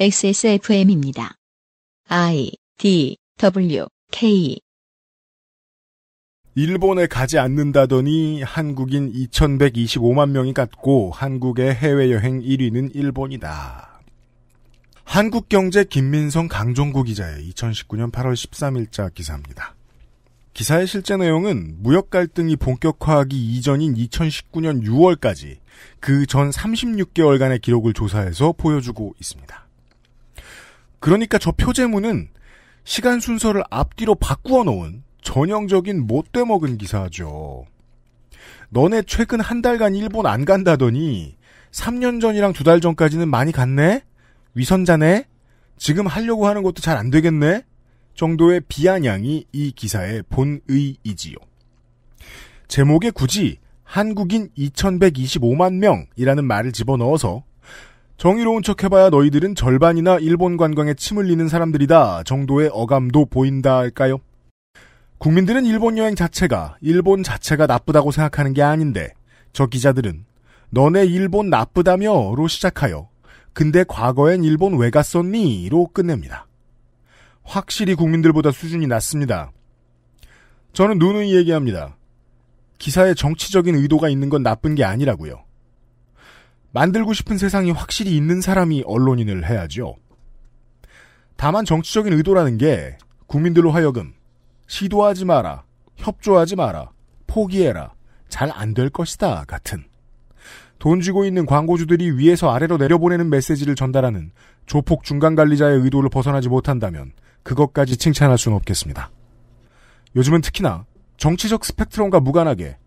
XSFM입니다. I D W K 일본에 가지 않는다더니 한국인 2125만 명이 갔고 한국의 해외여행 1위는 일본이다. 한국경제 김민성 강종구 기자의 2019년 8월 13일자 기사입니다. 기사의 실제 내용은 무역 갈등이 본격화하기 이전인 2019년 6월까지 그 전 36개월간의 기록을 조사해서 보여주고 있습니다. 그러니까 저 표제문은 시간 순서를 앞뒤로 바꾸어 놓은 전형적인 못돼 먹은 기사죠. 너네 최근 한 달간 일본 안 간다더니 3년 전이랑 두 달 전까지는 많이 갔네? 위선자네? 지금 하려고 하는 것도 잘 안 되겠네? 정도의 비아냥이 이 기사의 본의이지요. 제목에 굳이 한국인 2125만 명이라는 말을 집어넣어서 정의로운 척 해봐야 너희들은 절반이나 일본 관광에 침 흘리는 사람들이다 정도의 어감도 보인다 할까요? 국민들은 일본 여행 자체가 일본 자체가 나쁘다고 생각하는 게 아닌데 저 기자들은 너네 일본 나쁘다며로 시작하여 근데 과거엔 일본 왜 갔었니로 끝냅니다. 확실히 국민들보다 수준이 낮습니다. 저는 누누이 얘기합니다. 기사에 정치적인 의도가 있는 건 나쁜 게 아니라고요. 만들고 싶은 세상이 확실히 있는 사람이 언론인을 해야죠. 다만 정치적인 의도라는 게 국민들로 하여금 시도하지 마라, 협조하지 마라, 포기해라, 잘 안 될 것이다 같은 돈쥐고 있는 광고주들이 위에서 아래로 내려보내는 메시지를 전달하는 조폭 중간 관리자의 의도를 벗어나지 못한다면 그것까지 칭찬할 수는 없겠습니다. 요즘은 특히나 정치적 스펙트럼과 무관하게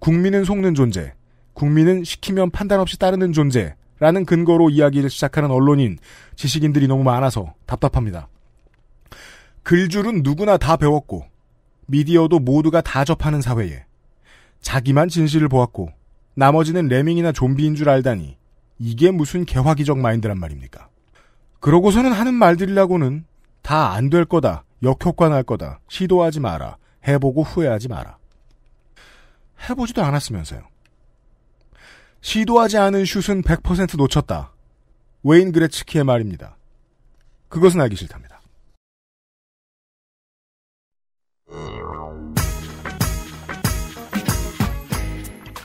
국민은 속는 존재, 국민은 시키면 판단 없이 따르는 존재라는 근거로 이야기를 시작하는 언론인, 지식인들이 너무 많아서 답답합니다. 글줄은 누구나 다 배웠고, 미디어도 모두가 다 접하는 사회에, 자기만 진실을 보았고, 나머지는 레밍이나 좀비인 줄 알다니, 이게 무슨 개화기적 마인드란 말입니까? 그러고서는 하는 말들이라고는 다 안 될 거다, 역효과 날 거다, 시도하지 마라, 해보고 후회하지 마라. 해보지도 않았으면서요. 시도하지 않은 슛은 100% 놓쳤다. 웨인 그레츠키의 말입니다. 그것은 알기 싫답니다.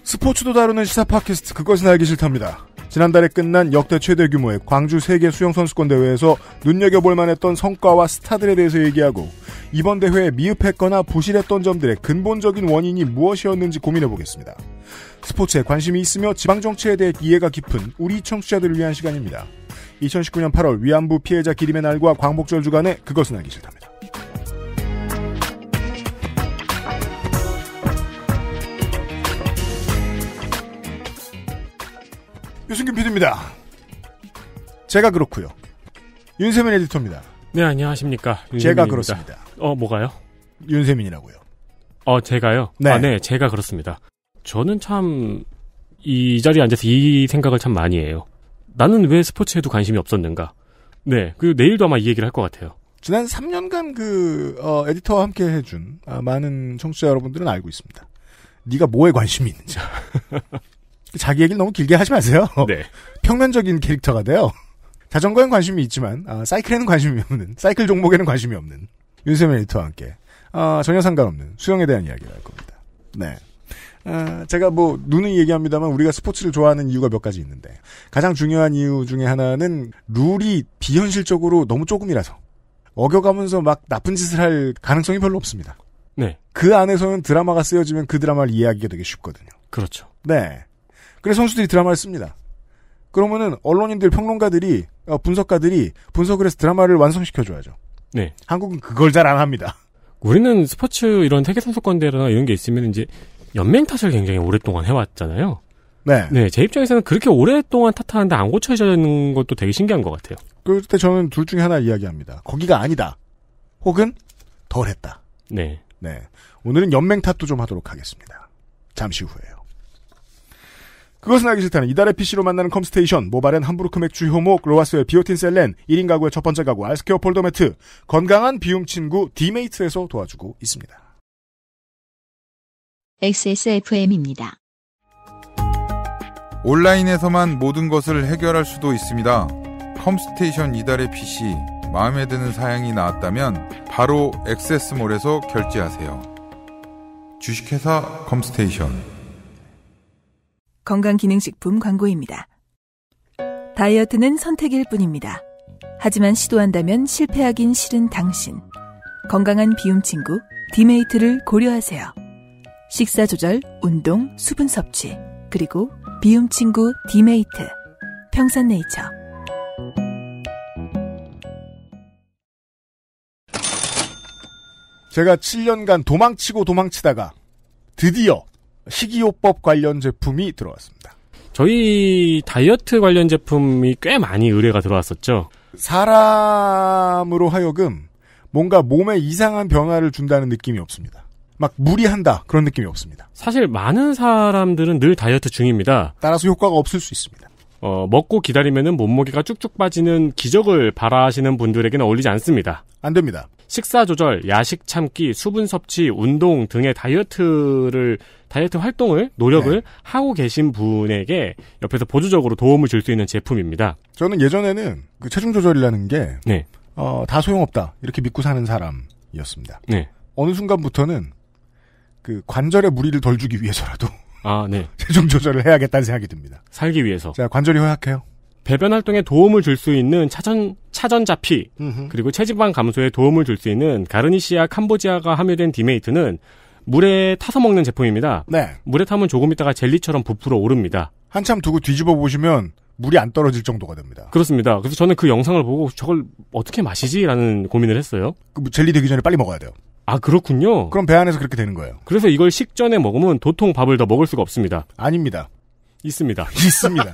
스포츠도 다루는 시사 팟캐스트 그것은 알기 싫답니다. 지난달에 끝난 역대 최대 규모의 광주 세계 수영 선수권 대회에서 눈여겨볼 만했던 성과와 스타들에 대해서 얘기하고 이번 대회에 미흡했거나 부실했던 점들의 근본적인 원인이 무엇이었는지 고민해 보겠습니다. 스포츠에 관심이 있으며 지방정치에 대해 이해가 깊은 우리 청취자들을 위한 시간입니다. 2019년 8월 위안부 피해자 기림의 날과 광복절 주간에 그것은 알기 싫답니다. 유승균 PD입니다. 제가 그렇고요. 윤세민 에디터입니다. 네, 안녕하십니까. 윤세민입니다. 제가 그렇습니다. 어, 뭐가요? 윤세민이라고요. 어, 제가요? 네. 아, 네, 제가 그렇습니다. 저는 참, 이 자리에 앉아서 이 생각을 참 많이 해요. 나는 왜 스포츠에도 관심이 없었는가? 네, 그 내일도 아마 이 얘기를 할 것 같아요. 지난 3년간 그, 어, 에디터와 함께 해준 아, 많은 청취자 여러분들은 알고 있습니다. 네가 뭐에 관심이 있는지. 자기 얘기를 너무 길게 하지 마세요. 네. 평면적인 캐릭터가 돼요. 자전거엔 관심이 있지만 아, 사이클에는 관심이 없는 사이클 종목에는 관심이 없는 윤세민 에디터와 함께 아, 전혀 상관없는 수영에 대한 이야기를 할 겁니다. 네. 아, 제가 뭐누누 얘기합니다만 우리가 스포츠를 좋아하는 이유가 몇 가지 있는데 가장 중요한 이유 중에 하나는 룰이 비현실적으로 너무 조금이라서 어겨가면서 막 나쁜 짓을 할 가능성이 별로 없습니다. 네. 그 안에서는 드라마가 쓰여지면 그 드라마를 이해하기가 되게 쉽거든요. 그렇죠. 네. 그래서 선수들이 드라마를 씁니다. 그러면은 언론인들, 평론가들이 어, 분석가들이 분석을 해서 드라마를 완성시켜줘야죠. 네. 한국은 그걸 잘 안 합니다. 우리는 스포츠 이런 세계 선수권대회나 이런 게 있으면 이제 연맹 탓을 굉장히 오랫동안 해왔잖아요. 네. 네, 제 입장에서는 그렇게 오랫동안 탓하는데 안고쳐져있는 것도 되게 신기한 것 같아요. 그때 저는 둘 중에 하나 이야기합니다. 거기가 아니다. 혹은 덜 했다. 네. 네. 오늘은 연맹 탓도 좀 하도록 하겠습니다. 잠시 후에요. 그것은 알기 싫다는 이달의 PC로 만나는 컴스테이션, 모발엔 함부르크 맥주 효목, 로아스의 비오틴 셀렌, 1인 가구의 첫 번째 가구 알스케어 폴더 매트, 건강한 비움 친구 디메이트에서 도와주고 있습니다. XSFM입니다. 온라인에서만 모든 것을 해결할 수도 있습니다. 컴스테이션 이달의 PC, 마음에 드는 사양이 나왔다면 바로 x s 몰에서 결제하세요. 주식회사 컴스테이션 건강기능식품 광고입니다. 다이어트는 선택일 뿐입니다. 하지만 시도한다면 실패하긴 싫은 당신. 건강한 비움 친구, 디메이트를 고려하세요. 식사 조절, 운동, 수분 섭취, 그리고 비움 친구 디메이트. 평산네이처. 제가 7년간 도망치고 도망치다가 드디어 식이요법 관련 제품이 들어왔습니다. 저희 다이어트 관련 제품이 꽤 많이 의뢰가 들어왔었죠. 사람으로 하여금 뭔가 몸에 이상한 변화를 준다는 느낌이 없습니다. 막 무리한다 그런 느낌이 없습니다. 사실 많은 사람들은 늘 다이어트 중입니다. 따라서 효과가 없을 수 있습니다. 어, 먹고 기다리면 몸무게가 쭉쭉 빠지는 기적을 바라시는 분들에게는 어울리지 않습니다. 안 됩니다. 식사 조절, 야식 참기, 수분 섭취, 운동 등의 다이어트를 다이어트 활동을 노력을 네. 하고 계신 분에게 옆에서 보조적으로 도움을 줄 수 있는 제품입니다. 저는 예전에는 그 체중 조절이라는 게다 네. 어, 소용없다 이렇게 믿고 사는 사람이었습니다. 네. 어느 순간부터는 그 관절에 무리를 덜 주기 위해서라도 아, 네. 체중 조절을 해야겠다는 생각이 듭니다. 살기 위해서. 자, 관절이 허약해요. 배변 활동에 도움을 줄 수 있는 차전 차전자피 음흠. 그리고 체지방 감소에 도움을 줄 수 있는 가르니시아 캄보지아가 함유된 디메이트는 물에 타서 먹는 제품입니다. 네. 물에 타면 조금 있다가 젤리처럼 부풀어 오릅니다. 한참 두고 뒤집어 보시면 물이 안 떨어질 정도가 됩니다. 그렇습니다. 그래서 저는 그 영상을 보고 저걸 어떻게 마시지라는 고민을 했어요. 그 뭐 젤리 되기 전에 빨리 먹어야 돼요. 아 그렇군요. 그럼 배 안에서 그렇게 되는 거예요. 그래서 이걸 식전에 먹으면 도통 밥을 더 먹을 수가 없습니다. 아닙니다. 있습니다. 있습니다.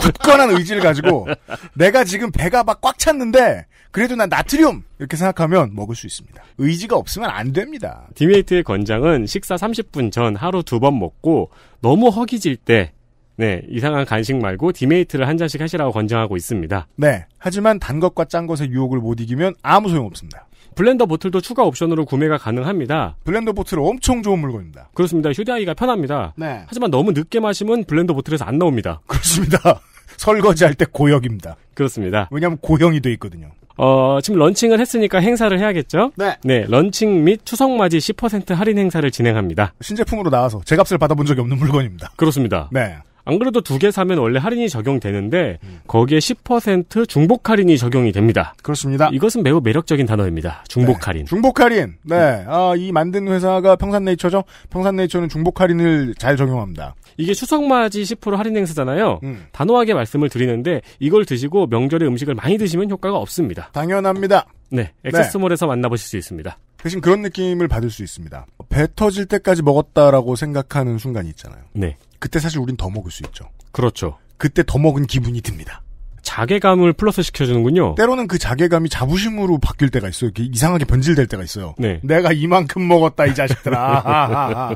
굳건한 의지를 가지고 내가 지금 배가 막 꽉 찼는데 그래도 난 나트륨 이렇게 생각하면 먹을 수 있습니다. 의지가 없으면 안 됩니다. 디메이트의 권장은 식사 30분 전 하루 두 번 먹고 너무 허기질 때 네, 이상한 간식 말고 디메이트를 한 잔씩 하시라고 권장하고 있습니다. 네. 하지만 단 것과 짠 것의 유혹을 못 이기면 아무 소용 없습니다. 블렌더 보틀도 추가 옵션으로 구매가 가능합니다. 블렌더 보틀 엄청 좋은 물건입니다. 그렇습니다. 휴대하기가 편합니다. 네. 하지만 너무 늦게 마시면 블렌더 보틀에서 안 나옵니다. 그렇습니다. 설거지할 때 고역입니다. 그렇습니다. 왜냐하면 고형이 돼 있거든요. 어, 지금 런칭을 했으니까 행사를 해야겠죠? 네. 네, 런칭 및 추석맞이 10% 할인 행사를 진행합니다. 신제품으로 나와서 제 값을 받아본 적이 없는 물건입니다. 그렇습니다. 네. 안 그래도 두 개 사면 원래 할인이 적용되는데 거기에 10% 중복 할인이 적용이 됩니다. 그렇습니다. 이것은 매우 매력적인 단어입니다. 중복 네. 할인. 중복 할인. 네. 아, 이 만든 회사가 평산네이처죠. 평산네이처는 중복 할인을 잘 적용합니다. 이게 추석 맞이 10% 할인 행사잖아요. 음. 단호하게 말씀을 드리는데 이걸 드시고 명절에 음식을 많이 드시면 효과가 없습니다. 당연합니다. 네, 네, 액세스몰에서 네. 만나보실 수 있습니다. 대신 그런 느낌을 받을 수 있습니다. 뭐 배 터질 때까지 먹었다라고 생각하는 순간이 있잖아요. 네. 그때 사실 우린 더 먹을 수 있죠. 그렇죠. 그때 더 먹은 기분이 듭니다. 자괴감을 플러스 시켜주는군요. 때로는 그 자괴감이 자부심으로 바뀔 때가 있어요. 이렇게 이상하게 변질될 때가 있어요. 네. 내가 이만큼 먹었다 이 자식들아.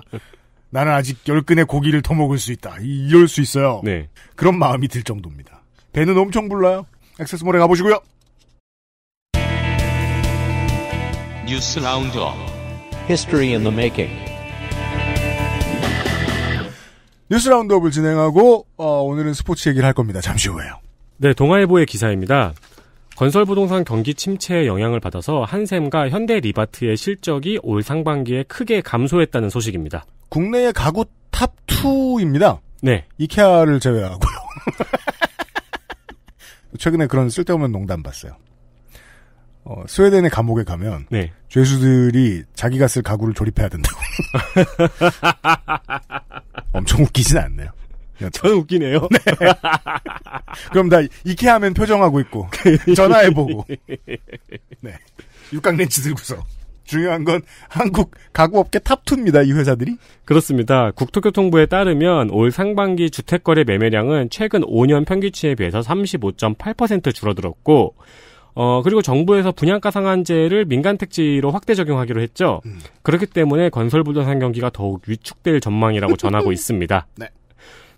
나는 아직 열 근의 고기를 더 먹을 수 있다. 이럴 수 있어요. 네. 그런 마음이 들 정도입니다. 배는 엄청 불러요. 액세스몰에 가보시고요. 뉴스 라운드업 History in 뉴스 라운드업을 진행하고 어, 오늘은 스포츠 얘기를 할 겁니다. 잠시 후에요. 네, 동아일보의 기사입니다. 건설 부동산 경기 침체의 영향을 받아서 한샘과 현대 리바트의 실적이 올 상반기에 크게 감소했다는 소식입니다. 국내의 가구 탑 2입니다. 네. 이케아를 제외하고요. 최근에 그런 쓸데없는 농담 봤어요. 어, 스웨덴의 감옥에 가면 네. 죄수들이 자기가 쓸 가구를 조립해야 된다고. 엄청 웃기진 않네요. 저는 웃기네요. 네. 그럼 나이케아맨 표정하고 있고 전화해보고. 네. 육각렌치 들고서. 중요한 건 한국 가구업계 탑2입니다, 이 회사들이. 그렇습니다. 국토교통부에 따르면 올 상반기 주택거래 매매량은 최근 5년 평균치에 비해서 35.8% 줄어들었고, 어, 그리고 정부에서 분양가 상한제를 민간 택지로 확대 적용하기로 했죠. 음. 그렇기 때문에 건설 부동산 경기가 더욱 위축될 전망이라고 전하고 있습니다. 네.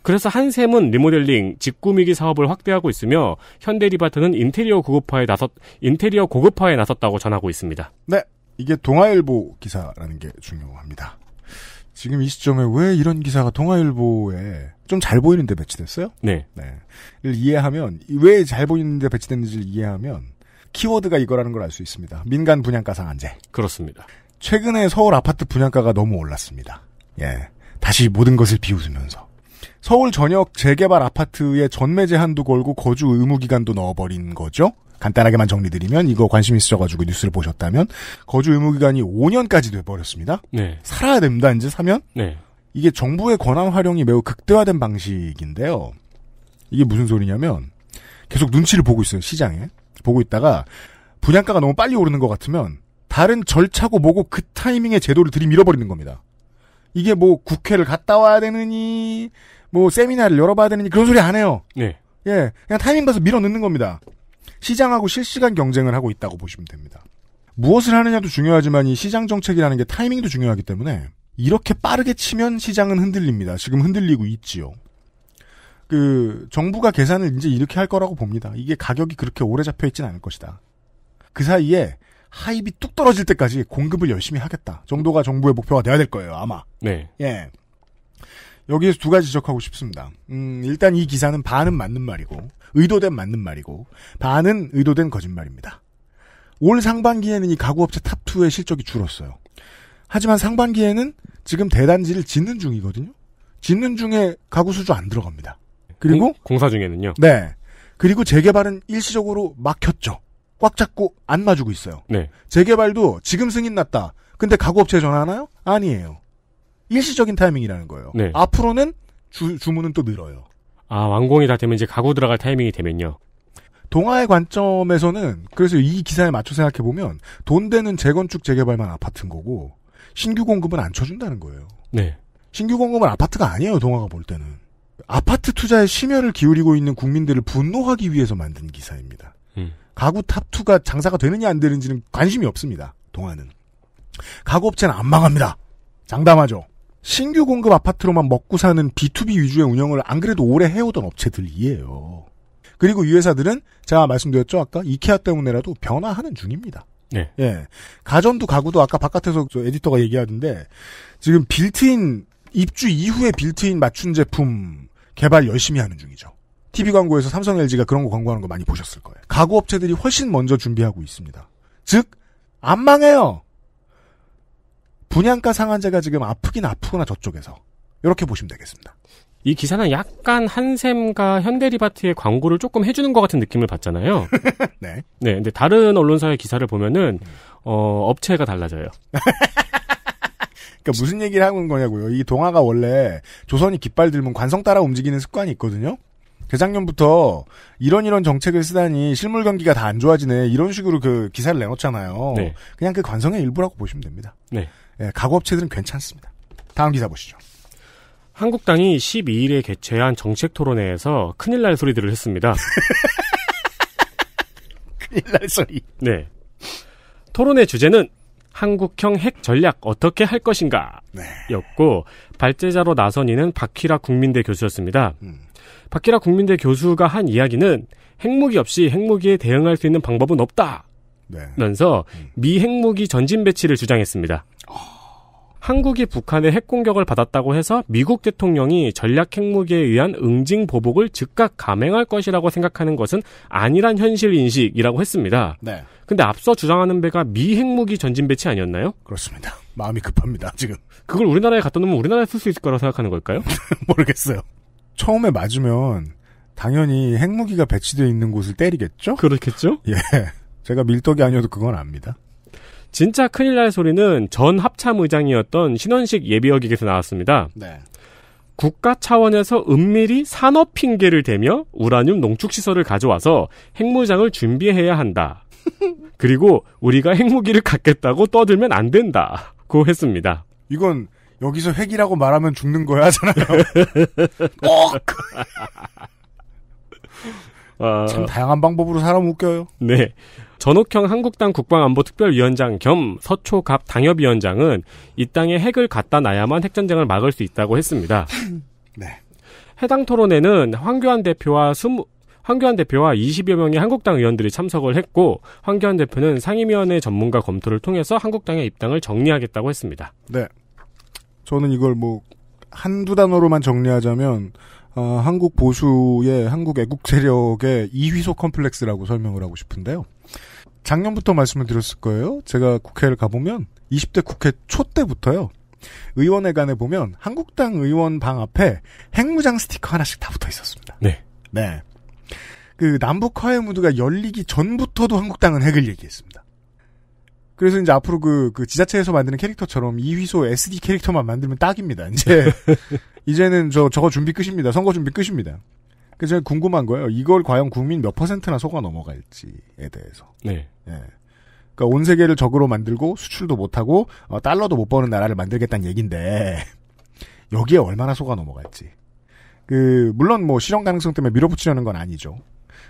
그래서 한샘은 리모델링, 직구미기 사업을 확대하고 있으며 현대리바트는 인테리어 고급화에 나섰 인테리어 고급화에 나섰다고 전하고 있습니다. 네. 이게 동아일보 기사라는 게 중요합니다. 지금 이 시점에 왜 이런 기사가 동아일보에 좀 잘 보이는데 배치됐어요? 네. 네. 이해하면 왜 잘 보이는데 배치됐는지를 이해하면 키워드가 이거라는 걸 알 수 있습니다. 민간 분양가 상한제. 그렇습니다. 최근에 서울 아파트 분양가가 너무 올랐습니다. 예. 다시 모든 것을 비웃으면서. 서울 전역 재개발 아파트에 전매 제한도 걸고 거주 의무 기간도 넣어버린 거죠. 간단하게만 정리드리면 이거 관심 있으셔가지고 뉴스를 보셨다면 거주 의무 기간이 5년까지 돼버렸습니다. 네. 살아야 됩니다. 이제 사면. 네. 이게 정부의 권한 활용이 매우 극대화된 방식인데요. 이게 무슨 소리냐면 계속 눈치를 보고 있어요 시장에. 보고 있다가 분양가가 너무 빨리 오르는 것 같으면 다른 절차고 뭐고 그 타이밍에 제도를 들이밀어버리는 겁니다. 이게 뭐 국회를 갔다 와야 되느니 뭐 세미나를 열어봐야 되느니 그런 소리 안 해요. 네. 예, 그냥 타이밍 봐서 밀어넣는 겁니다. 시장하고 실시간 경쟁을 하고 있다고 보시면 됩니다. 무엇을 하느냐도 중요하지만 이 시장 정책이라는 게 타이밍도 중요하기 때문에 이렇게 빠르게 치면 시장은 흔들립니다. 지금 흔들리고 있지요. 그 정부가 계산을 이제 이렇게 할 거라고 봅니다. 이게 가격이 그렇게 오래 잡혀 있진 않을 것이다. 그 사이에 하입이 뚝 떨어질 때까지 공급을 열심히 하겠다 정도가 정부의 목표가 돼야 될 거예요 아마. 네. 예. 여기에서 두 가지 지적하고 싶습니다. 음, 일단 이 기사는 반은 맞는 말이고 의도된 맞는 말이고 반은 의도된 거짓말입니다. 올 상반기에는 이 가구업체 탑2의 실적이 줄었어요. 하지만 상반기에는 지금 대단지를 짓는 중이거든요. 짓는 중에 가구 수주 안 들어갑니다. 그리고 공, 사 중에는요. 네. 그리고 재개발은 일시적으로 막혔죠. 꽉 잡고 안맞주고 있어요. 네. 재개발도 지금 승인 났다. 근데 가구업체에 전화하나요? 아니에요. 일시적인 타이밍이라는 거예요. 네. 앞으로는 주, 주문은 또 늘어요. 아, 완공이 다 되면 이제 가구 들어갈 타이밍이 되면요. 동아의 관점에서는 그래서 이 기사에 맞춰 생각해 보면 돈 되는 재건축 재개발만 아파트인 거고 신규 공급은 안 쳐준다는 거예요. 네. 신규 공급은 아파트가 아니에요. 동아가 볼 때는 아파트 투자에 심혈을 기울이고 있는 국민들을 분노하기 위해서 만든 기사입니다. 음. 가구 탑투가 장사가 되느냐 안 되는지는 관심이 없습니다. 동안은. 가구업체는 안 망합니다. 장담하죠. 신규 공급 아파트로만 먹고 사는 B2B 위주의 운영을 안 그래도 오래 해오던 업체들이에요. 그리고 이 회사들은 제가 말씀드렸죠 아까 이케아 때문에라도 변화하는 중입니다. 네. 예. 가전도 가구도 아까 바깥에서 에디터가 얘기하던데 지금 빌트인 입주 이후에 빌트인 맞춤 제품 개발 열심히 하는 중이죠. TV 광고에서 삼성 LG가 그런 거 광고하는 거 많이 보셨을 거예요. 가구 업체들이 훨씬 먼저 준비하고 있습니다. 즉, 안 망해요! 분양가 상한제가 지금 아프긴 아프구나, 저쪽에서. 이렇게 보시면 되겠습니다. 이 기사는 약간 한샘과 현대리바트의 광고를 조금 해주는 것 같은 느낌을 받잖아요. 네. 네. 근데 다른 언론사의 기사를 보면은, 어, 업체가 달라져요. 그러니까 무슨 얘기를 하는 거냐고요. 이 동화가 원래 조선이 깃발 들면 관성 따라 움직이는 습관이 있거든요. 재작년부터 이런 이런 정책을 쓰다니 실물 경기가 다 안 좋아지네 이런 식으로 그 기사를 내놓잖아요. 네. 그냥 그 관성의 일부라고 보시면 됩니다. 네. 예, 가구 업체들은 괜찮습니다. 다음 기사 보시죠. 한국당이 12일에 개최한 정책 토론회에서 큰일 날 소리들을 했습니다. 큰일 날 소리. 네. 토론회 주제는 한국형 핵 전략 어떻게 할 것인가 네. 였고 발제자로 나선 이는 박희라 국민대 교수였습니다. 음. 박희라 국민대 교수가 한 이야기는 핵무기 없이 핵무기에 대응할 수 있는 방법은 없다. 네. 면서 음. 미 핵무기 전진 배치를 주장했습니다. 아. 한국이 북한의 핵 공격을 받았다고 해서 미국 대통령이 전략 핵무기에 의한 응징 보복을 즉각 감행할 것이라고 생각하는 것은 아니란 현실 인식이라고 했습니다. 네. 근데 앞서 주장하는 배가 미 핵무기 전진 배치 아니었나요? 그렇습니다. 마음이 급합니다, 지금. 그걸 우리나라에 갖다 놓으면 우리나라에 쓸 수 있을 거라 생각하는 걸까요? 모르겠어요. 처음에 맞으면 당연히 핵무기가 배치되어 있는 곳을 때리겠죠? 그렇겠죠? 예. 제가 밀떡이 아니어도 그건 압니다. 진짜 큰일 날 소리는 전 합참 의장이었던 신원식 예비역에게서 나왔습니다. 네. 국가 차원에서 은밀히 산업 핑계를 대며 우라늄 농축 시설을 가져와서 핵무장을 준비해야 한다. 그리고 우리가 핵무기를 갖겠다고 떠들면 안 된다고 했습니다. 이건 여기서 핵이라고 말하면 죽는 거야 하잖아요. 어... 참 다양한 방법으로 사람 웃겨요. 네. 전옥형 한국당 국방안보특별위원장 겸 서초갑 당협위원장은 이 땅에 핵을 갖다 놔야만 핵전쟁을 막을 수 있다고 했습니다. 네. 해당 토론에는 황교안 대표와 황교안 대표와 20여 명의 한국당 의원들이 참석을 했고 황교안 대표는 상임위원회 전문가 검토를 통해서 한국당의 입당을 정리하겠다고 했습니다. 네. 저는 이걸 뭐 한두 단어로만 정리하자면 어, 한국 보수의 한국 애국 세력의 이휘소 컴플렉스라고 설명을 하고 싶은데요. 작년부터 말씀을 드렸을 거예요. 제가 국회를 가보면 20대 국회 초 때부터요. 의원회관에 보면 한국당 의원 방 앞에 핵무장 스티커 하나씩 다 붙어 있었습니다. 네. 네. 그남북화의 무드가 열리기 전부터도 한국당은 핵을 얘기했습니다. 그래서 이제 앞으로 그, 그 지자체에서 만드는 캐릭터처럼 이휘소 SD 캐릭터만 만들면 딱입니다. 이제 이제는 저 저거 준비 끝입니다. 선거 준비 끝입니다. 그래서 궁금한 거예요. 이걸 과연 국민 몇 퍼센트나 속아 넘어갈지에 대해서. 네. 예. 그러니까 온 세계를 적으로 만들고 수출도 못하고 어, 달러도 못 버는 나라를 만들겠다는 얘긴데 여기에 얼마나 속아 넘어갈지. 그 물론 뭐 실현 가능성 때문에 밀어붙이려는 건 아니죠.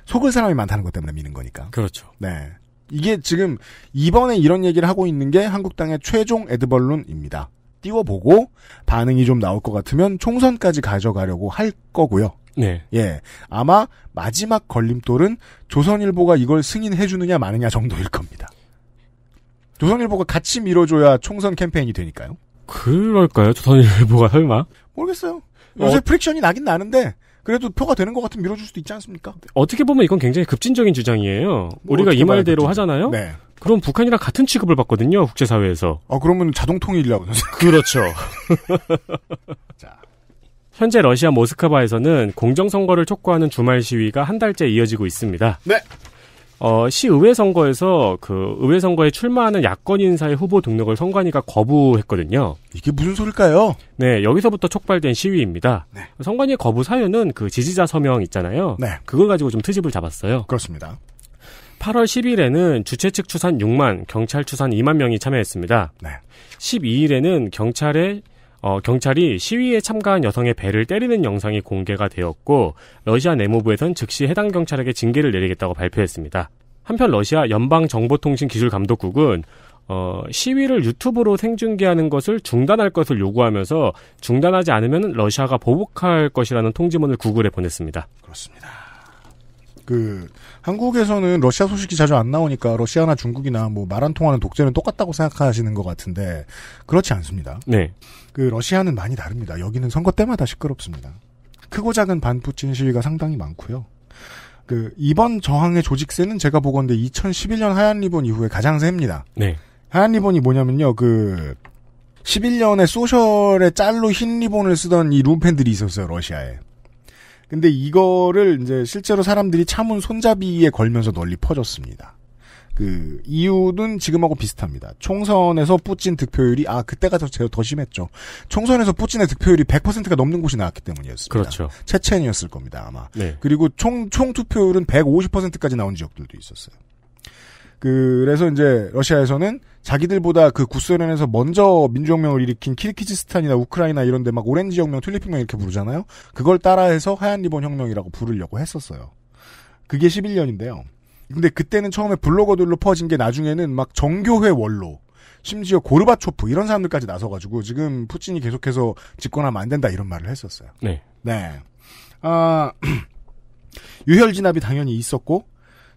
속을 사람이 많다는 것 때문에 미는 거니까. 그렇죠. 네. 이게 지금 이번에 이런 얘기를 하고 있는 게 한국당의 최종 에드벌룬입니다. 띄워보고 반응이 좀 나올 것 같으면 총선까지 가져가려고 할 거고요. 네. 예. 아마 마지막 걸림돌은 조선일보가 이걸 승인해주느냐 마느냐 정도일 겁니다. 조선일보가 같이 밀어줘야 총선 캠페인이 되니까요. 그럴까요? 조선일보가 설마? 모르겠어요. 요새 어... 프릭션이 나긴 나는데 그래도 표가 되는 것 같으면 밀어줄 수도 있지 않습니까? 어떻게 보면 이건 굉장히 급진적인 주장이에요. 뭐 우리가 이 말대로 하잖아요. 네. 그럼 북한이랑 같은 취급을 받거든요. 국제사회에서. 아 그러면 자동 통일이라고 생각 그렇죠. 자. 현재 러시아 모스크바에서는 공정 선거를 촉구하는 주말 시위가 한 달째 이어지고 있습니다. 네. 어, 시의회 선거에서 그 의회 선거에 출마하는 야권 인사의 후보 등록을 선관위가 거부했거든요. 이게 무슨 소릴까요? 네, 여기서부터 촉발된 시위입니다. 네. 선관위의 거부 사유는 그 지지자 서명 있잖아요. 네. 그걸 가지고 좀 트집을 잡았어요. 그렇습니다. 8월 10일에는 주최 측 추산 6만, 경찰 추산 2만 명이 참여했습니다. 네. 12일에는 경찰의 어, 경찰이 시위에 참가한 여성의 배를 때리는 영상이 공개가 되었고 러시아 내무부에선 즉시 해당 경찰에게 징계를 내리겠다고 발표했습니다. 한편 러시아 연방정보통신기술감독국은 어, 시위를 유튜브로 생중계하는 것을 중단할 것을 요구하면서 중단하지 않으면 러시아가 보복할 것이라는 통지문을 구글에 보냈습니다. 그렇습니다. 그 한국에서는 러시아 소식이 자주 안 나오니까 러시아나 중국이나 뭐말안 통하는 독재는 똑같다고 생각하시는 것 같은데 그렇지 않습니다. 네. 그 러시아는 많이 다릅니다. 여기는 선거 때마다 시끄럽습니다. 크고 작은 반푸친 시위가 상당히 많고요. 그 이번 저항의 조직세는 제가 보건데 2011년 하얀 리본 이후에 가장 셉니다. 네. 하얀 리본이 뭐냐면요. 그 11년에 소셜에 짤로 흰 리본을 쓰던 이 룸팬들이 있었어요. 러시아에. 근데 이거를 이제 실제로 사람들이 참은 손잡이에 걸면서 널리 퍼졌습니다. 그 이유는 지금하고 비슷합니다. 총선에서 뿌친 득표율이 아 그때가 더, 더 심했죠. 총선에서 뿌친의 득표율이 100%가 넘는 곳이 나왔기 때문이었습니다. 그렇죠. 체첸이었을 겁니다 아마. 네. 그리고 총 총 투표율은 150%까지 나온 지역들도 있었어요. 그래서 이제 러시아에서는 자기들보다 그 구소련에서 먼저 민주혁명을 일으킨 키르키즈스탄이나 우크라이나 이런 데 막 오렌지 혁명, 튤립혁명 이렇게 부르잖아요. 그걸 따라해서 하얀 리본 혁명이라고 부르려고 했었어요. 그게 11년인데요. 근데 그때는 처음에 블로거들로 퍼진 게 나중에는 막 정교회 원로, 심지어 고르바초프 이런 사람들까지 나서가지고 지금 푸틴이 계속해서 집권하면 안 된다 이런 말을 했었어요. 네. 네. 아, 유혈 진압이 당연히 있었고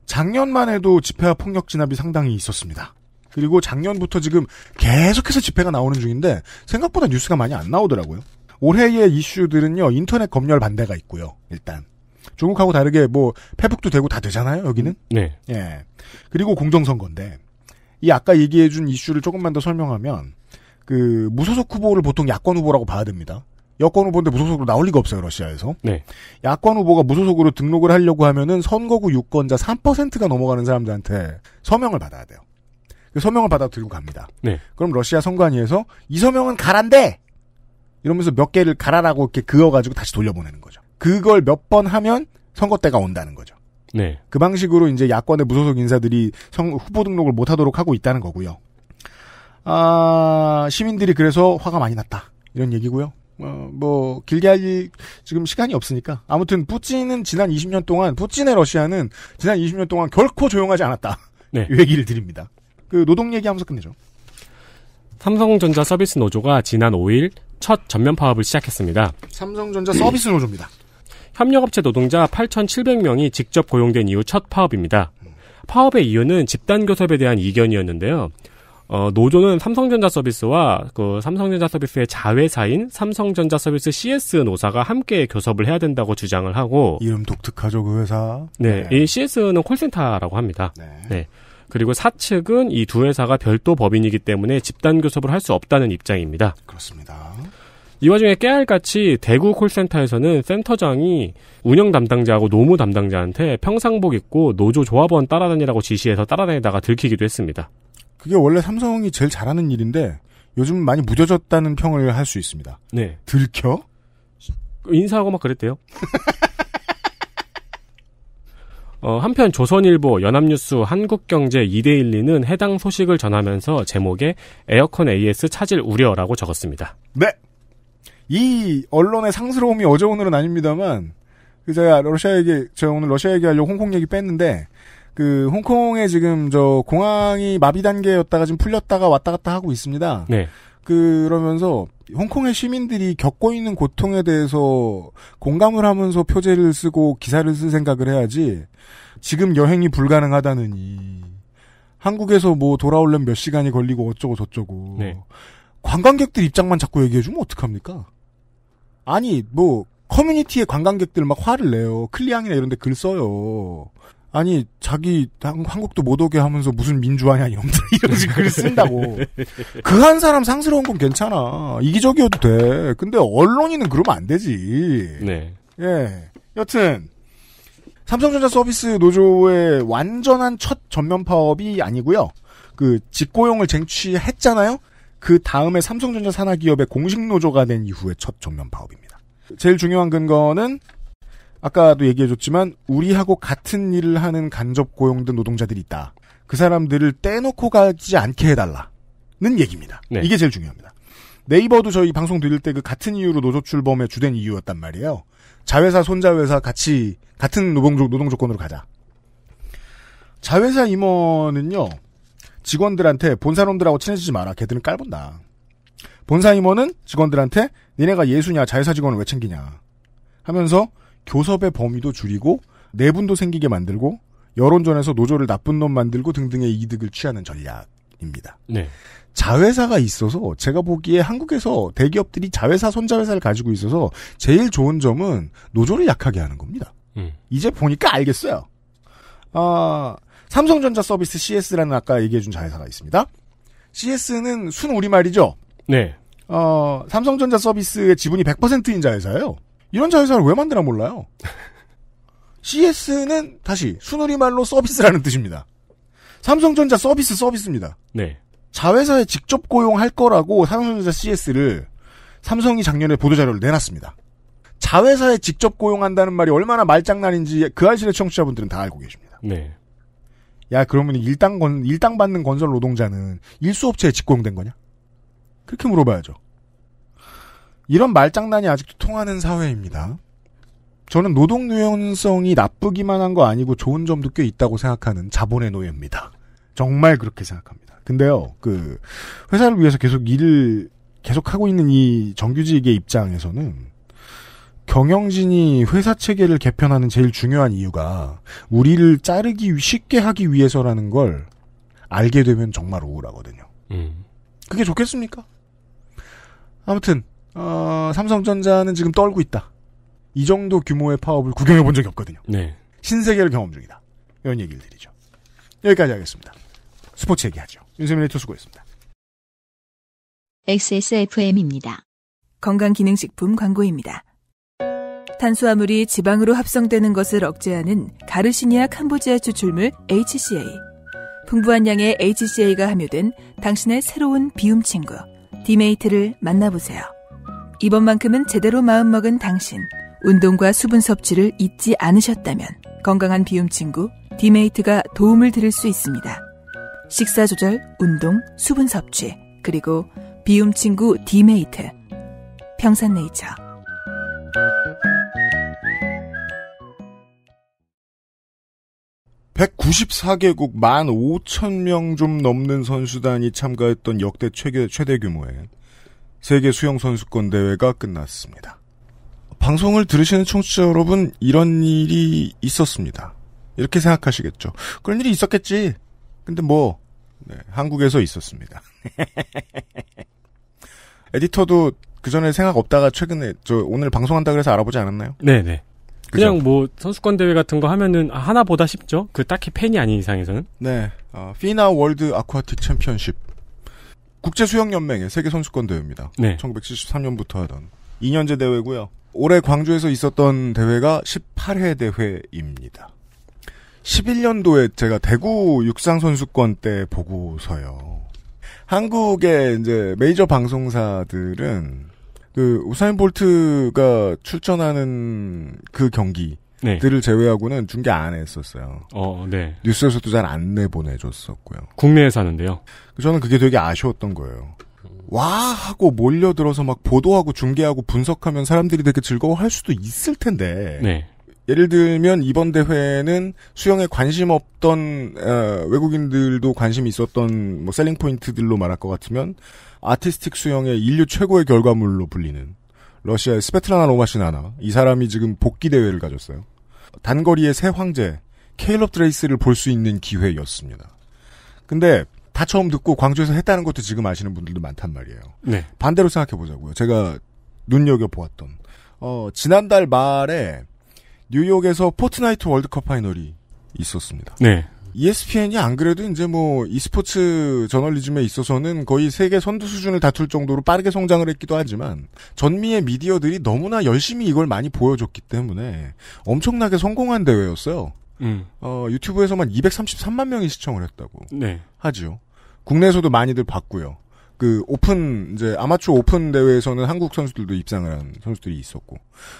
작년만 해도 집회와 폭력 진압이 상당히 있었습니다. 그리고 작년부터 지금 계속해서 집회가 나오는 중인데 생각보다 뉴스가 많이 안 나오더라고요. 올해의 이슈들은요 인터넷 검열 반대가 있고요. 일단 중국하고 다르게 뭐 페북도 되고 다 되잖아요 여기는. 음, 네. 예. 그리고 공정선거인데 이 아까 얘기해준 이슈를 조금만 더 설명하면 그 무소속 후보를 보통 야권 후보라고 봐야 됩니다. 여권 후보인데 무소속으로 나올 리가 없어요 러시아에서. 네. 야권 후보가 무소속으로 등록을 하려고 하면은 선거구 유권자 3%가 넘어가는 사람들한테 서명을 받아야 돼요. 그 서명을 받아 들고 갑니다. 네. 그럼 러시아 선관위에서 이 서명은 가란데 이러면서 몇 개를 가라라고 이렇게 그어가지고 다시 돌려보내는 거죠. 그걸 몇 번 하면 선거 때가 온다는 거죠. 네. 그 방식으로 이제 야권의 무소속 인사들이 성, 후보 등록을 못 하도록 하고 있다는 거고요. 아, 시민들이 그래서 화가 많이 났다. 이런 얘기고요. 어, 뭐 길게 할 일, 지금 시간이 없으니까 아무튼 푸틴은 지난 20년 동안 푸틴의 러시아는 지난 20년 동안 결코 조용하지 않았다. 네. 이 얘기를 드립니다. 그 노동 얘기하면서 끝내죠. 삼성전자 서비스 노조가 지난 5일 첫 전면 파업을 시작했습니다. 삼성전자 서비스 노조입니다. 협력업체 노동자 8,700명이 직접 고용된 이후 첫 파업입니다. 파업의 이유는 집단교섭에 대한 이견이었는데요. 어, 노조는 삼성전자 서비스와 그 삼성전자 서비스의 자회사인 삼성전자 서비스 CS 노사가 함께 교섭을 해야 된다고 주장을 하고 이름 독특하죠 그 회사. 네, 네. 이 CS는 콜센터라고 합니다. 네. 네. 그리고 사측은 이 두 회사가 별도 법인이기 때문에 집단 교섭을 할 수 없다는 입장입니다. 그렇습니다. 이 와중에 깨알같이 대구 콜센터에서는 센터장이 운영 담당자하고 노무 담당자한테 평상복 입고 노조 조합원 따라다니라고 지시해서 따라다니다가 들키기도 했습니다. 그게 원래 삼성이 제일 잘하는 일인데 요즘 많이 무뎌졌다는 평을 할 수 있습니다. 네. 들켜? 인사하고 막 그랬대요. 어, 한편 조선일보, 연합뉴스, 한국경제, 이데일리는 해당 소식을 전하면서 제목에 에어컨 AS 차질 우려라고 적었습니다. 네. 이 언론의 상스러움이 어제 오늘은 아닙니다만 그 제가 러시아 얘기 제가 오늘 러시아 얘기하려고 홍콩 얘기 뺐는데 그 홍콩에 지금 저 공항이 마비 단계였다가 지금 풀렸다가 왔다 갔다 하고 있습니다. 네. 그러면서 홍콩의 시민들이 겪고 있는 고통에 대해서 공감을 하면서 표제를 쓰고 기사를 쓸 생각을 해야지 지금 여행이 불가능하다느니 한국에서 뭐 돌아오려면 몇 시간이 걸리고 어쩌고 저쩌고 네. 관광객들 입장만 자꾸 얘기해주면 어떡합니까? 아니 뭐 커뮤니티의 관광객들 막 화를 내요. 클리앙이나 이런 데 글 써요. 아니 자기 한국도 못 오게 하면서 무슨 민주화냐 이놈 이런 식글 쓴다고 그 한 사람 상스러운 건 괜찮아 이기적이어도 돼 근데 언론인은 그러면 안 되지 네. 예 여튼 삼성전자 서비스 노조의 완전한 첫 전면 파업이 아니고요 그 직고용을 쟁취했잖아요 그 다음에 삼성전자 산하기업의 공식 노조가 된이후에첫 전면 파업입니다. 제일 중요한 근거는 아까도 얘기해줬지만 우리하고 같은 일을 하는 간접 고용된 노동자들이 있다. 그 사람들을 떼놓고 가지 않게 해달라는 얘기입니다. 네. 이게 제일 중요합니다. 네이버도 저희 방송 드릴 때그 같은 이유로 노조 출범의 주된 이유였단 말이에요. 자회사 손자회사 같이 같은 노동, 노동 조건으로 가자. 자회사 임원은요 직원들한테 본사 놈들하고 친해지지 마라. 걔들은 깔본다. 본사 임원은 직원들한테 니네가 예수냐 자회사 직원을 왜 챙기냐 하면서 교섭의 범위도 줄이고 내분도 생기게 만들고 여론전에서 노조를 나쁜 놈 만들고 등등의 이득을 취하는 전략입니다. 네. 자회사가 있어서 제가 보기에 한국에서 대기업들이 자회사 손자회사를 가지고 있어서 제일 좋은 점은 노조를 약하게 하는 겁니다. 음. 이제 보니까 알겠어요. 아 삼성전자 서비스 CS라는 아까 얘기해준 자회사가 있습니다. CS는 순 우리말이죠? 네. 어, 삼성전자 서비스의 지분이 100%인 자회사예요. 이런 자회사를 왜 만드나 몰라요. CS는 다시 순우리말로 서비스라는 뜻입니다. 삼성전자 서비스 서비스입니다. 네. 자회사에 직접 고용할 거라고 삼성전자 CS를 삼성이 작년에 보도자료를 내놨습니다. 자회사에 직접 고용한다는 말이 얼마나 말장난인지 그안실의 청취자분들은 다 알고 계십니다. 네. 야 그러면 일당 건 일당 받는 건설 노동자는 일수업체에 직공된 거냐? 그렇게 물어봐야죠. 이런 말장난이 아직도 통하는 사회입니다. 저는 노동 유연성이 나쁘기만 한 거 아니고 좋은 점도 꽤 있다고 생각하는 자본의 노예입니다. 정말 그렇게 생각합니다. 근데요, 그 회사를 위해서 계속 일을 계속 하고 있는 이 정규직의 입장에서는 경영진이 회사 체계를 개편하는 제일 중요한 이유가 우리를 자르기 쉽게 하기 위해서라는 걸 알게 되면 정말 우울하거든요. 음. 그게 좋겠습니까? 아무튼 어, 삼성전자는 지금 떨고 있다. 이 정도 규모의 파업을 구경해 본 적이 없거든요. 네. 신세계를 경험 중이다. 이런 얘기를 드리죠. 여기까지 하겠습니다. 스포츠 얘기하죠. 윤세민 의투 수고했습니다. XSFM입니다. 건강기능식품 광고입니다. 탄수화물이 지방으로 합성되는 것을 억제하는 가르시니아 캄보지아 추출물 HCA. 풍부한 양의 HCA가 함유된 당신의 새로운 비움 친구, 디메이트를 만나보세요. 이번만큼은 제대로 마음먹은 당신, 운동과 수분 섭취를 잊지 않으셨다면 건강한 비움 친구, 디메이트가 도움을 드릴 수 있습니다. 식사 조절, 운동, 수분 섭취, 그리고 비움 친구 디메이트. 평산네이처. 194개국 15,000명 좀 넘는 선수단이 참가했던 역대 최대, 최대 규모의 세계 수영 선수권 대회가 끝났습니다. 방송을 들으시는 청취자 여러분 이런 일이 있었습니다. 이렇게 생각하시겠죠. 그런 일이 있었겠지. 근데 뭐 네, 한국에서 있었습니다. 에디터도 그 전에 생각 없다가 최근에 저 오늘 방송한다 고해서 알아보지 않았나요? 네네. 네. 그냥 그죠? 뭐 선수권 대회 같은 거 하면은 아, 하나보다 쉽죠. 그 딱히 팬이 아닌 이상에서는. 네, 어, 피나 월드 아쿠아틱 챔피언십 국제 수영 연맹의 세계 선수권 대회입니다. 네. 1973년부터 하던 2년제 대회고요. 올해 광주에서 있었던 대회가 18회 대회입니다. 11년도에 제가 대구 육상 선수권 때 보고서요. 한국의 이제 메이저 방송사들은 그 우사인 볼트가 출전하는 그 경기 들을 네. 제외하고는 중계 안 했었어요. 어, 네. 뉴스에서도 잘 안 내보내줬었고요. 국내에 사는데요. 그 저는 그게 되게 아쉬웠던 거예요. 와 하고 몰려들어서 막 보도하고 중계하고 분석하면 사람들이 되게 즐거워할 수도 있을 텐데. 네. 예를 들면 이번 대회는 수영에 관심 없던 어, 외국인들도 관심 있었던 뭐 셀링 포인트들로 말할 것 같으면 아티스틱 수영의 인류 최고의 결과물로 불리는 러시아의 스페트라나 로마시나나 이 사람이 지금 복귀 대회를 가졌어요. 단거리의 새 황제 케일럽 드레이스를 볼 수 있는 기회였습니다. 근데 다 처음 듣고 광주에서 했다는 것도 지금 아시는 분들도 많단 말이에요. 네. 반대로 생각해 보자고요. 제가 눈여겨 보았던 어, 지난달 말에 뉴욕에서 포트나이트 월드컵 파이널이 있었습니다. 네. ESPN이 안 그래도 이제 뭐 e스포츠 저널리즘에 있어서는 거의 세계 선두 수준을 다툴 정도로 빠르게 성장을 했기도 하지만 전미의 미디어들이 너무나 열심히 이걸 많이 보여줬기 때문에 엄청나게 성공한 대회였어요. 음. 어, 유튜브에서만 233만 명이 시청을 했다고 네. 하죠 국내에서도 많이들 봤고요. 그 오픈 이제 아마추어 오픈 대회에서는 한국 선수들도 입상을 한 선수들이 있었고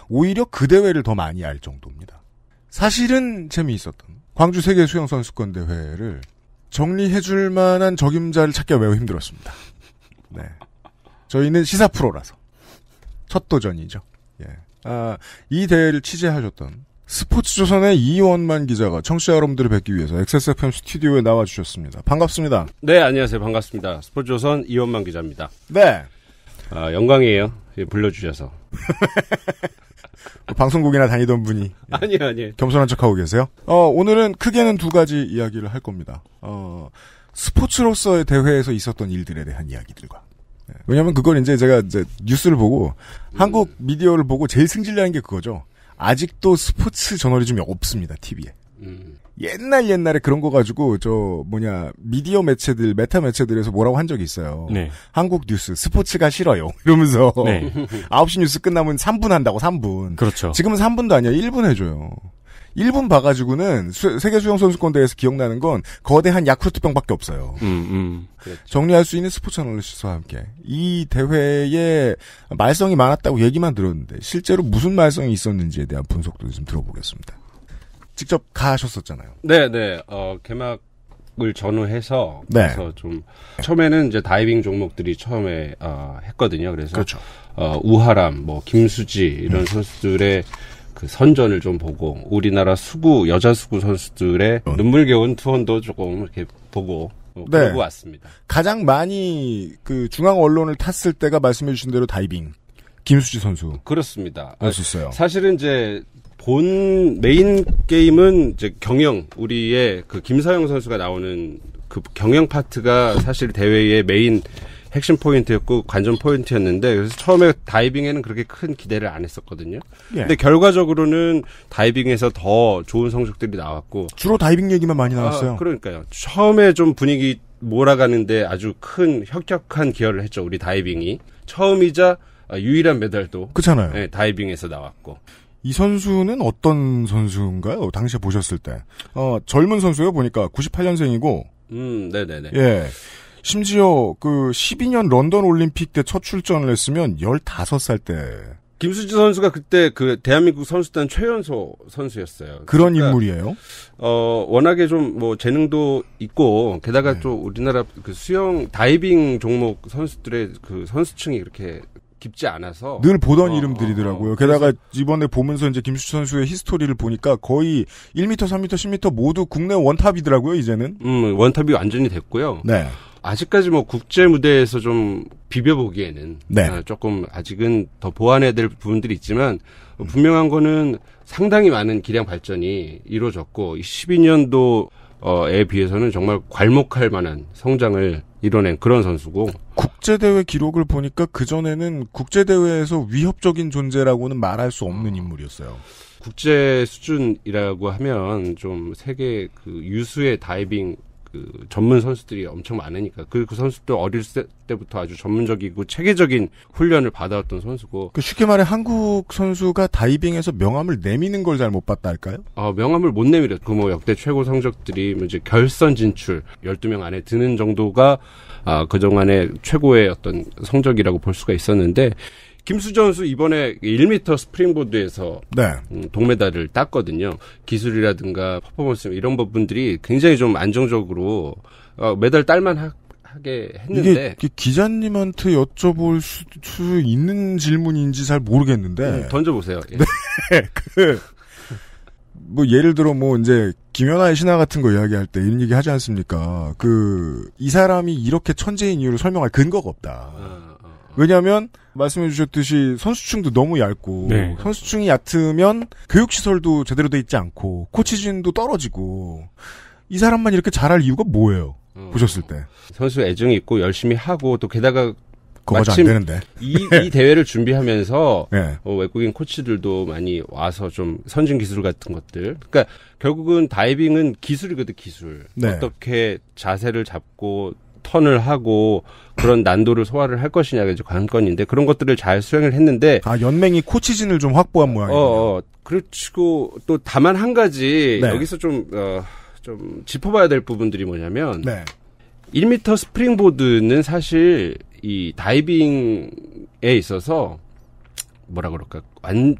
오히려 그 대회를 더 많이 알 정도입니다. 사실은 재미있었던 광주 세계 수영 선수권 대회를 정리해줄 만한 적임자를 찾기가 매우 힘들었습니다. 네, 저희는 시사 프로라서 첫 도전이죠. 예, 아, 이 대회를 취재하셨던 스포츠조선의 이원만 기자가 청취자 여러분들을 뵙기 위해서 XSFM 스튜디오에 나와주셨습니다. 반갑습니다. 네, 안녕하세요. 반갑습니다. 스포츠조선 이원만 기자입니다. 네. 아, 영광이에요. 예, 불러주셔서. 방송국이나 다니던 분이. 예. 아니요, 아니요. 겸손한 척하고 계세요. 어, 오늘은 크게는 두 가지 이야기를 할 겁니다. 어, 스포츠로서의 대회에서 있었던 일들에 대한 이야기들과. 예. 왜냐면 그걸 이제 제가 이제 뉴스를 보고 음. 한국 미디어를 보고 제일 승질나는 게 그거죠. 아직도 스포츠 저널리즘이 없습니다 TV에. 음. 옛날 옛날에 그런 거 가지고 저 뭐냐 미디어 매체들 메타 매체들에서 뭐라고 한 적이 있어요. 네. 한국 뉴스 스포츠가 싫어요. 이러면서 네. 9시 뉴스 끝나면 3분 한다고 3분. 그렇죠. 지금은 3분도 아니야 1분 해줘요. 일본 봐가지고는 수, 세계 수영 선수권 대회에서 기억나는 건 거대한 야쿠르트 병밖에 없어요. 음, 음. 그렇죠. 정리할 수 있는 스포츠 아널리스트와 함께 이 대회에 말썽이 많았다고 얘기만 들었는데 실제로 무슨 말썽이 있었는지에 대한 분석도 좀 들어보겠습니다. 직접 가셨었잖아요. 네, 네. 어, 개막 을 전후해서 네. 그래서 좀 처음에는 이제 다이빙 종목들이 처음에 어, 했거든요. 그래서 그렇죠. 어, 우하람, 뭐 김수지 이런 음. 선수들의 그 선전을 좀 보고 우리나라 수구 여자 수구 선수들의 어. 눈물겨운 투혼도 조금 이렇게 보고 어, 네. 보고 왔습니다. 가장 많이 그 중앙 언론을 탔을 때가 말씀해주신 대로 다이빙 김수지 선수 그렇습니다. 였었어요. 사실은 이제 본 메인 게임은 이제 경영 우리의 그 김서영 선수가 나오는 그 경영 파트가 사실 대회의 메인 핵심 포인트였고 관전 포인트였는데 그래서 처음에 다이빙에는 그렇게 큰 기대를 안 했었거든요. 예. 근데 결과적으로는 다이빙에서 더 좋은 성적들이 나왔고 주로 다이빙 얘기만 많이 나왔어요. 아, 그러니까요. 처음에 좀 분위기 몰아가는데 아주 큰 혁혁한 기여를 했죠. 우리 다이빙이 처음이자 유일한 메달도 그렇잖아요. 네, 다이빙에서 나왔고 이 선수는 어떤 선수인가요? 당시에 보셨을 때 어, 젊은 선수요 보니까 98년생이고 음 네네네 예 심지어 그 12년 런던 올림픽 때 첫 출전을 했으면 15살 때. 김수지 선수가 그때 그 대한민국 선수단 최연소 선수였어요. 그런 그러니까, 인물이에요? 어, 워낙에 좀 뭐 재능도 있고, 게다가 네. 또 우리나라 그 수영, 다이빙 종목 선수들의 그 선수층이 이렇게 깊지 않아서 늘 보던 어, 이름들이더라고요. 어, 어, 게다가 이번에 보면서 이제 김수치 선수의 히스토리를 보니까 거의 1m, 3m, 10m 모두 국내 원탑이더라고요. 이제는 음 원탑이 완전히 됐고요. 네. 아직까지 뭐 국제 무대에서 좀 비벼보기에는 네. 아, 조금 아직은 더 보완해야 될 부분들이 있지만 분명한 거는 상당히 많은 기량 발전이 이루어졌고 12년도 어, 에 비해서는 정말 괄목할 만한 성장을 이뤄낸 그런 선수고 국제대회 기록을 보니까 그전에는 국제대회에서 위협적인 존재라고는 말할 수 없는 인물이었어요. 국제 수준이라고 하면 좀 세계 그 유수의 다이빙 그 전문 선수들이 엄청 많으니까 그, 그 선수도 어릴 때부터 아주 전문적이고 체계적인 훈련을 받아왔던 선수고 그 쉽게 말해 한국 선수가 다이빙에서 명함을 내미는 걸 잘 못 봤다 할까요? 아 명함을 못 내밀었 고뭐 그 역대 최고 성적들이 뭐 이제 결선 진출 12명 안에 드는 정도가 아 그동안의 최고의 어떤 성적이라고 볼 수가 있었는데 김수전수 이번에 1미터 스프링보드에서 네. 음, 동메달을 땄거든요. 기술이라든가 퍼포먼스 이런 부분들이 굉장히 좀 안정적으로 어, 메달 딸만 하, 게 했는데 이게, 기자님한테 여쭤볼 수, 수, 있는 질문인지 잘 모르겠는데 음, 던져보세요. 예. 네, 그, 뭐 예를 들어 뭐 이제 김연아의 신화 같은 거 이야기할 때 이런 얘기 하지 않습니까? 그 이 사람이 이렇게 천재인 이유를 설명할 근거가 없다. 아. 왜냐하면 말씀해 주셨듯이 선수층도 너무 얇고 네. 선수층이 얕으면 교육시설도 제대로 돼 있지 않고 코치진도 떨어지고 이 사람만 이렇게 잘할 이유가 뭐예요? 음. 보셨을 때 선수 애정이 있고 열심히 하고 또 게다가 마침 이, 이 대회를 준비하면서 네. 어, 외국인 코치들도 많이 와서 좀 선진 기술 같은 것들. 그러니까 결국은 다이빙은 기술이거든 기술. 네. 어떻게 자세를 잡고 턴을 하고 그런 난도를 소화를 할 것이냐가 이제 관건인데 그런 것들을 잘 수행을 했는데 아 연맹이 코치진을 좀 확보한 모양이에요. 어, 어. 그렇고 또 다만 한 가지 네. 여기서 좀어좀 어, 좀 짚어봐야 될 부분들이 뭐냐면 네. 1m 스프링보드는 사실 이 다이빙에 있어서 뭐라 그럴까 완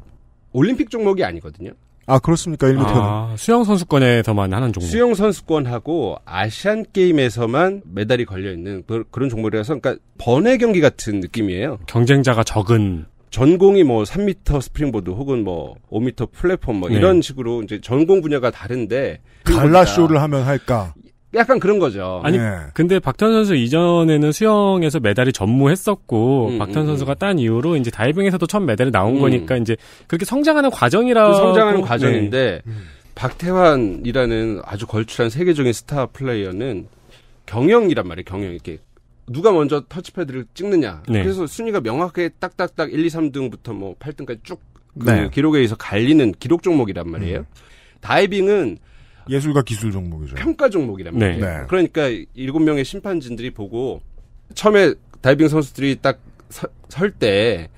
올림픽 종목이 아니거든요. 아 그렇습니까 1m는 아, 수영 선수권에서만 하는 종목 수영 선수권하고 아시안 게임에서만 메달이 걸려 있는 그, 그런 종목이라서 그러니까 번외 경기 같은 느낌이에요. 경쟁자가 적은 전공이 뭐3미터 스프링보드 혹은 뭐5미터 플랫폼 뭐 네. 이런 식으로 이제 전공 분야가 다른데 갈라쇼를 그러니까 하면 할까? 약간 그런 거죠. 아니, 네. 근데 박찬 선수 이전에는 수영에서 메달이 전무했었고, 음, 음 박찬 음, 선수가 딴 이후로 이제 다이빙에서도 첫 메달이 나온 음. 거니까 이제 그렇게 성장하는 과정이라. 그 성장하는 네. 과정인데, 네. 박태환이라는 아주 걸출한 세계적인 스타 플레이어는 경영이란 말이에요, 경영. 이렇게. 누가 먼저 터치패드를 찍느냐. 네. 그래서 순위가 명확하게 딱딱딱 1, 2, 3등부터 뭐 8등까지 쭉그 네. 기록에 의해서 갈리는 기록 종목이란 말이에요. 음. 다이빙은 예술과 기술 종목이죠. 평가 종목이란 말이에요. 네. 네. 그러니까 일곱 명의 심판진들이 보고 처음에 다이빙 선수들이 딱 설 때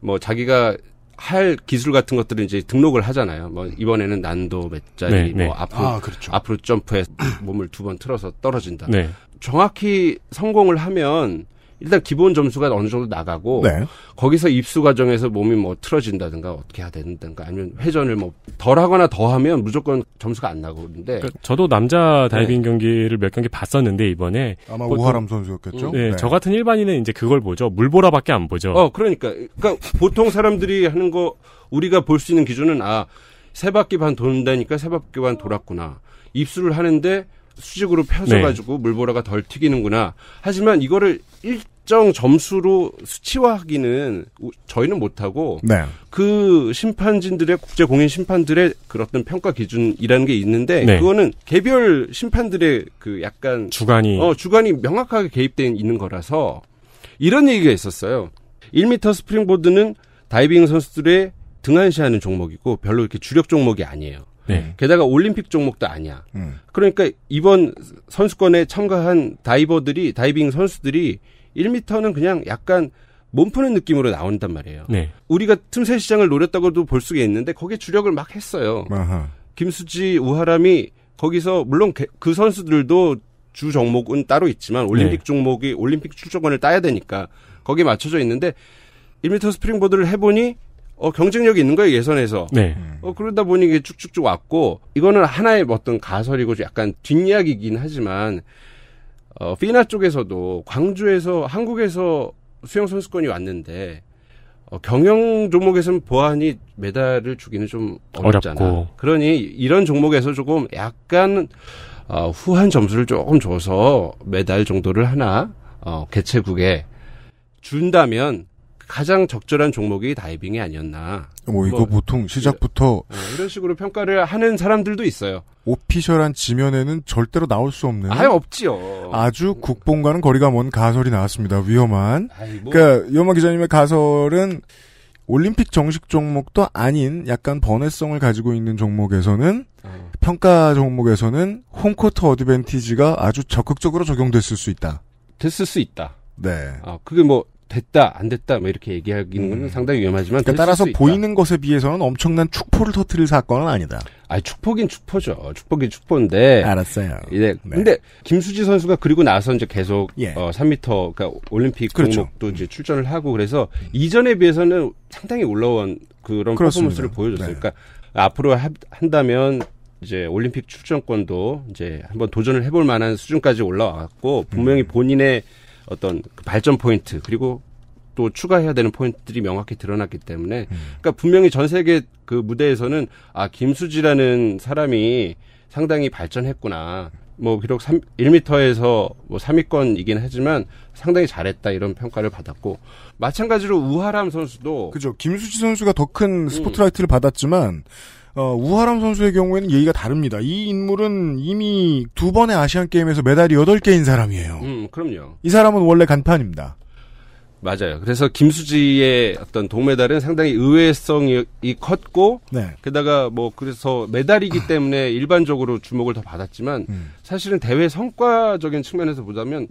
뭐 자기가 할 기술 같은 것들을 이제 등록을 하잖아요. 뭐 이번에는 난도 몇 자리, 네, 뭐 네. 앞으로 아, 그렇죠. 앞으로 점프에 몸을 두 번 틀어서 떨어진다. 네. 정확히 성공을 하면 일단 기본 점수가 어느 정도 나가고 네. 거기서 입수 과정에서 몸이 뭐 틀어진다든가 어떻게 해야 되는가 아니면 회전을 뭐 덜하거나 더하면 무조건 점수가 안 나고 그런데 그러니까 저도 남자 다이빙 네. 경기를 몇 경기 봤었는데 이번에 아마 보통, 하람 선수였겠죠. 네, 네, 저 같은 일반인은 이제 그걸 보죠. 물보라밖에 안 보죠. 어, 그러니까 그러니까 보통 사람들이 하는 거 우리가 볼 수 있는 기준은 아 세 바퀴 반 돈다니까 세 바퀴 반 돌았구나 입수를 하는데 수직으로 펴져가지고 네. 물보라가 덜 튀기는구나. 하지만 이거를 일정 점수로 수치화하기는 저희는 못하고 네. 그 심판진들의 국제 공인 심판들의 그런 어떤 평가 기준이라는 게 있는데 네. 그거는 개별 심판들의 그 약간 주관이 어 주관이 명확하게 개입된 있는 거라서 이런 얘기가 있었어요. 1미터 스프링보드는 다이빙 선수들의 등한시하는 종목이고 별로 이렇게 주력 종목이 아니에요. 네. 네. 게다가 올림픽 종목도 아니야. 음. 그러니까 이번 선수권에 참가한 다이버들이 다이빙 선수들이 1미터는 그냥 약간 몸 푸는 느낌으로 나온단 말이에요. 네. 우리가 틈새 시장을 노렸다고도 볼 수가 있는데 거기에 주력을 막 했어요. 아하. 김수지, 우하람이 거기서 물론 그 선수들도 주 종목은 따로 있지만 올림픽 네. 종목이 올림픽 출전권을 따야 되니까 거기에 맞춰져 있는데 1미터 스프링보드를 해보니 어, 경쟁력이 있는 거예요, 예선에서. 네. 어, 그러다 보니 이게 쭉쭉쭉 왔고, 이거는 하나의 뭐 어떤 가설이고, 약간 뒷이야기긴 하지만, 어, 피나 쪽에서도 광주에서, 한국에서 수영선수권이 왔는데, 어, 경영 종목에서는 보안이 메달을 주기는 좀 어렵잖아. 어렵고. 그러니 이런 종목에서 조금 약간, 어, 후한 점수를 조금 줘서 메달 정도를 하나, 어, 개최국에 준다면, 가장 적절한 종목이 다이빙이 아니었나. 뭐 이거 보통 시작부터 이런, 예, 예, 이런 식으로 평가를 하는 사람들도 있어요. 오피셜한 지면에는 절대로 나올 수 없는. 아예 없지요. 아주 국뽕과는 거리가 먼 가설이 나왔습니다. 위험한. 아이, 뭐. 그러니까 위험한 기자님의 가설은 올림픽 정식 종목도 아닌 약간 번외성을 가지고 있는 종목에서는 어. 평가 종목에서는 홈코트 어드밴티지가 아주 적극적으로 적용됐을 수 있다. 됐을 수 있다. 네. 아, 그게 뭐 됐다 안 됐다 뭐 이렇게 얘기하기는 음. 상당히 위험하지만 그러니까 따라서 보이는 것에 비해서는 엄청난 축포를 터트릴 사건은 아니다. 아 축포긴 축포죠. 축포긴 축포인데 알았어요. 예. 네. 근데 김수지 선수가 그리고 나서 이제 계속 예. 어 3m 그러니까 올림픽 그렇죠. 목도 이제 음. 출전을 하고 그래서 음. 이전에 비해서는 상당히 올라온 그런 그렇습니다. 퍼포먼스를 보여줬어요. 네. 그러니까 앞으로 하, 한다면 이제 올림픽 출전권도 이제 한번 도전을 해볼 만한 수준까지 올라왔고 분명히 음. 본인의 음. 어떤 그 발전 포인트 그리고 또 추가해야 되는 포인트들이 명확히 드러났기 때문에 음. 그러니까 분명히 전 세계 그 무대에서는 아 김수지라는 사람이 상당히 발전했구나. 뭐 비록 3, 1미터에서 뭐 3위권이긴 하지만 상당히 잘했다 이런 평가를 받았고 마찬가지로 우하람 선수도 그죠 김수지 선수가 더큰 음. 스포트라이트를 음. 받았지만 어, 우하람 선수의 경우에는 얘기가 다릅니다. 이 인물은 이미 두 번의 아시안 게임에서 메달이 8개인 사람이에요. 음, 그럼요. 이 사람은 원래 간판입니다. 맞아요. 그래서 김수지의 어떤 동메달은 상당히 의외성이 컸고, 네. 게다가 뭐 그래서 메달이기 때문에 일반적으로 주목을 더 받았지만, 음. 사실은 대회 성과적인 측면에서 보자면,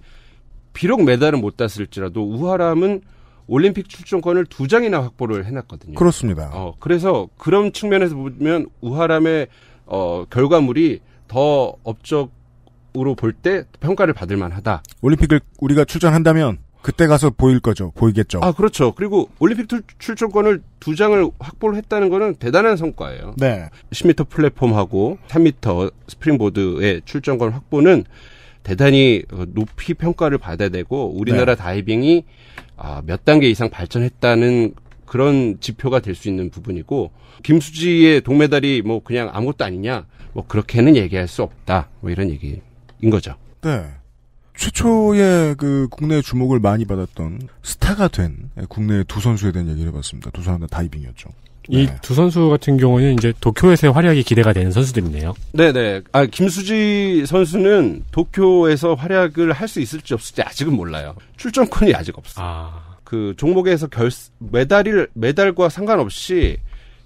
비록 메달은 못 땄을지라도 우하람은 올림픽 출전권을 두 장이나 확보를 해놨거든요. 그렇습니다. 어, 그래서 그런 측면에서 보면 우하람의 어, 결과물이 더 업적으로 볼 때 평가를 받을 만하다. 올림픽을 우리가 출전한다면 그때 가서 보일 거죠. 보이겠죠. 아, 그렇죠. 그리고 올림픽 출전권을 두 장을 확보를 했다는 거는 대단한 성과예요. 네. 10m 플랫폼하고 3m 스프링보드의 출전권 확보는 대단히 어, 높이 평가를 받아야 되고 우리나라 네. 다이빙이 아, 몇 단계 이상 발전했다는 그런 지표가 될 수 있는 부분이고 김수지의 동메달이 뭐 그냥 아무것도 아니냐 뭐 그렇게는 얘기할 수 없다 뭐 이런 얘기인 거죠. 네. 최초의 그 국내 주목을 많이 받았던 스타가 된 국내 두 선수에 대한 얘기를 해봤습니다. 두 사람 다 다이빙이었죠. 이두 네. 선수 같은 경우는 이제 도쿄에서의 활약이 기대가 되는 선수들이네요. 네네. 아, 김수지 선수는 도쿄에서 활약을 할 수 있을지 없을지 아직은 몰라요. 출전권이 아직 없어. 아. 그 종목에서 결, 메달을, 메달과 상관없이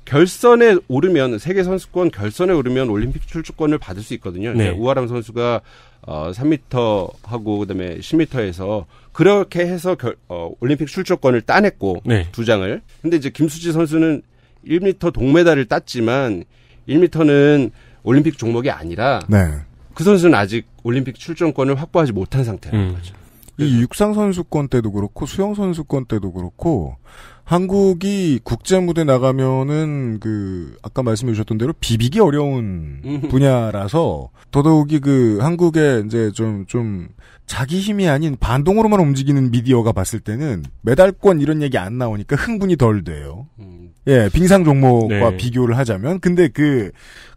결선에 오르면 세계 선수권 결선에 오르면 올림픽 출전권을 받을 수 있거든요. 네. 우아람 선수가 어 3m 하고 그다음에 10m에서 그렇게 해서 결, 어 올림픽 출전권을 따냈고 네. 두 장을. 근데 이제 김수지 선수는 1미터 동메달을 땄지만 1미터는 올림픽 종목이 아니라 네. 그 선수는 아직 올림픽 출전권을 확보하지 못한 상태라는 음. 거죠. 이 육상 선수권 때도 그렇고 수영 선수권 때도 그렇고 한국이 국제 무대 나가면은 그 아까 말씀해 주셨던 대로 비비기 어려운 분야라서 더더욱이 그 한국의 이제 좀좀 좀 자기 힘이 아닌 반동으로만 움직이는 미디어가 봤을 때는 메달권 이런 얘기 안 나오니까 흥분이 덜 돼요. 음. 예, 빙상 종목과 네. 비교를 하자면. 근데 그,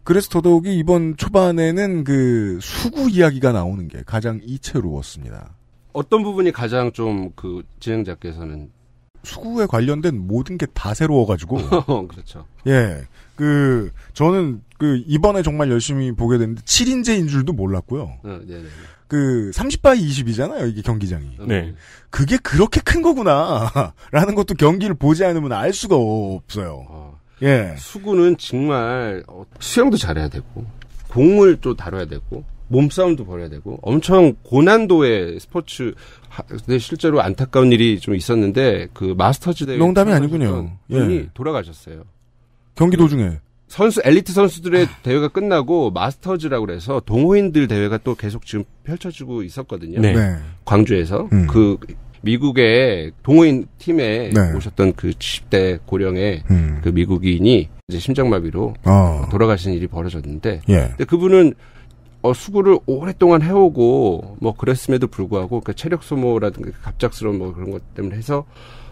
그래서 더더욱이 이번 초반에는 그 수구 이야기가 나오는 게 가장 이채로웠습니다. 어떤 부분이 가장 좀 그 진행자께서는 수구에 관련된 모든 게 다 새로워가지고. 어, 그렇죠. 예. 그, 저는 그, 이번에 정말 열심히 보게 됐는데, 7인제인 줄도 몰랐고요. 어, 네, 네. 네. 그 30바이 20이잖아요. 이게 경기장이. 네. 네. 그게 그렇게 큰 거구나라는 것도 경기를 보지 않으면 알 수가 없어요. 어, 예. 수구는 정말 어, 수영도 잘해야 되고 공을 또 다뤄야 되고 몸싸움도 벌여야 되고 엄청 고난도의 스포츠 근데 네, 실제로 안타까운 일이 좀 있었는데 그 마스터즈 대회 농담이 아니군요. 이 예. 돌아가셨어요. 경기 도중에 선수 엘리트 선수들의 대회가 끝나고 마스터즈라고 그래서 동호인들 대회가 또 계속 지금 펼쳐지고 있었거든요. 네. 네. 광주에서 음. 그 미국의 동호인 팀에 네. 오셨던 그 70대 고령의 음. 그 미국인이 이제 심장마비로 어. 돌아가신 일이 벌어졌는데 예. 근데 그분은 어, 수구를 오랫동안 해오고 뭐 그랬음에도 불구하고 그 체력 소모라든가 그 갑작스러운 뭐 그런 것 때문에 해서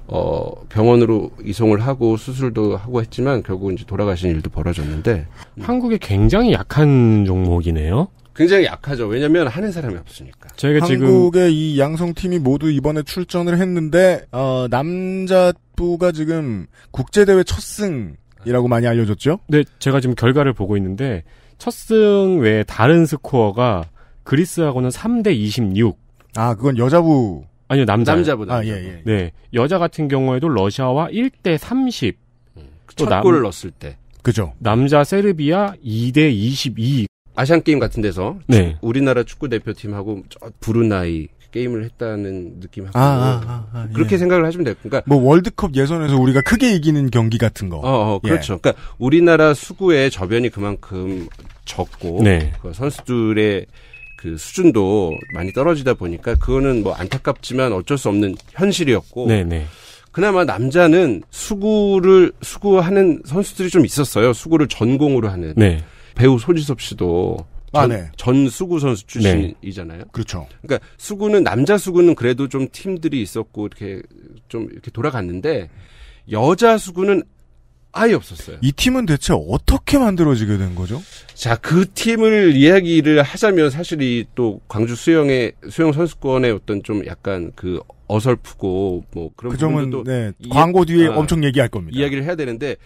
어, 병원으로 이송을 하고 수술도 하고 했지만 결국 이제 돌아가신 일도 벌어졌는데 음. 한국에 굉장히 약한 종목이네요. 굉장히 약하죠. 왜냐면 하는 사람이 없으니까. 저희가 한국의 이 양성 팀이 모두 이번에 출전을 했는데 어, 남자부가 지금 국제 대회 첫승이라고 많이 알려졌죠. 네, 제가 지금 결과를 보고 있는데 첫 승 외에 다른 스코어가 그리스하고는 3대 26. 아, 그건 여자부 아니요, 남자. 남자보다. 아, 예, 예, 예. 네. 여자 같은 경우에도 러시아와 1대 30. 음, 첫 남, 골을 넣었을 때. 그죠. 남자 세르비아 2대 22. 아시안 게임 같은 데서 네. 우리나라 축구 대표팀하고 저 브루나이 게임을 했다는 느낌 하고 아 아, 아, 아, 아, 그렇게 예. 생각을 하시면 돼요. 그러니까 뭐 월드컵 예선에서 우리가 크게 이기는 경기 같은 거. 어, 어 예. 그렇죠. 예. 그러니까 우리나라 수구의 저변이 그만큼 적고 네. 그 선수들의 그 수준도 많이 떨어지다 보니까 그거는 뭐 안타깝지만 어쩔 수 없는 현실이었고 네네. 네. 그나마 남자는 수구를 수구하는 선수들이 좀 있었어요. 수구를 전공으로 하는 네. 배우 손지섭 씨도 전, 아, 네. 전 수구 선수 출신이잖아요. 네. 그렇죠. 그러니까 수구는 남자 수구는 그래도 좀 팀들이 있었고 이렇게 좀 이렇게 돌아갔는데 여자 수구는 아예 없었어요. 이 팀은 대체 어떻게 만들어지게 된 거죠? 자, 그 팀을 이야기를 하자면 사실 이또 광주 수영의 수영 선수권의 어떤 좀 약간 그 어설프고 뭐 그런 그 점은 도 네, 광고 뒤에 아, 엄청 얘기할 겁니다. 이야기를 해야 되는데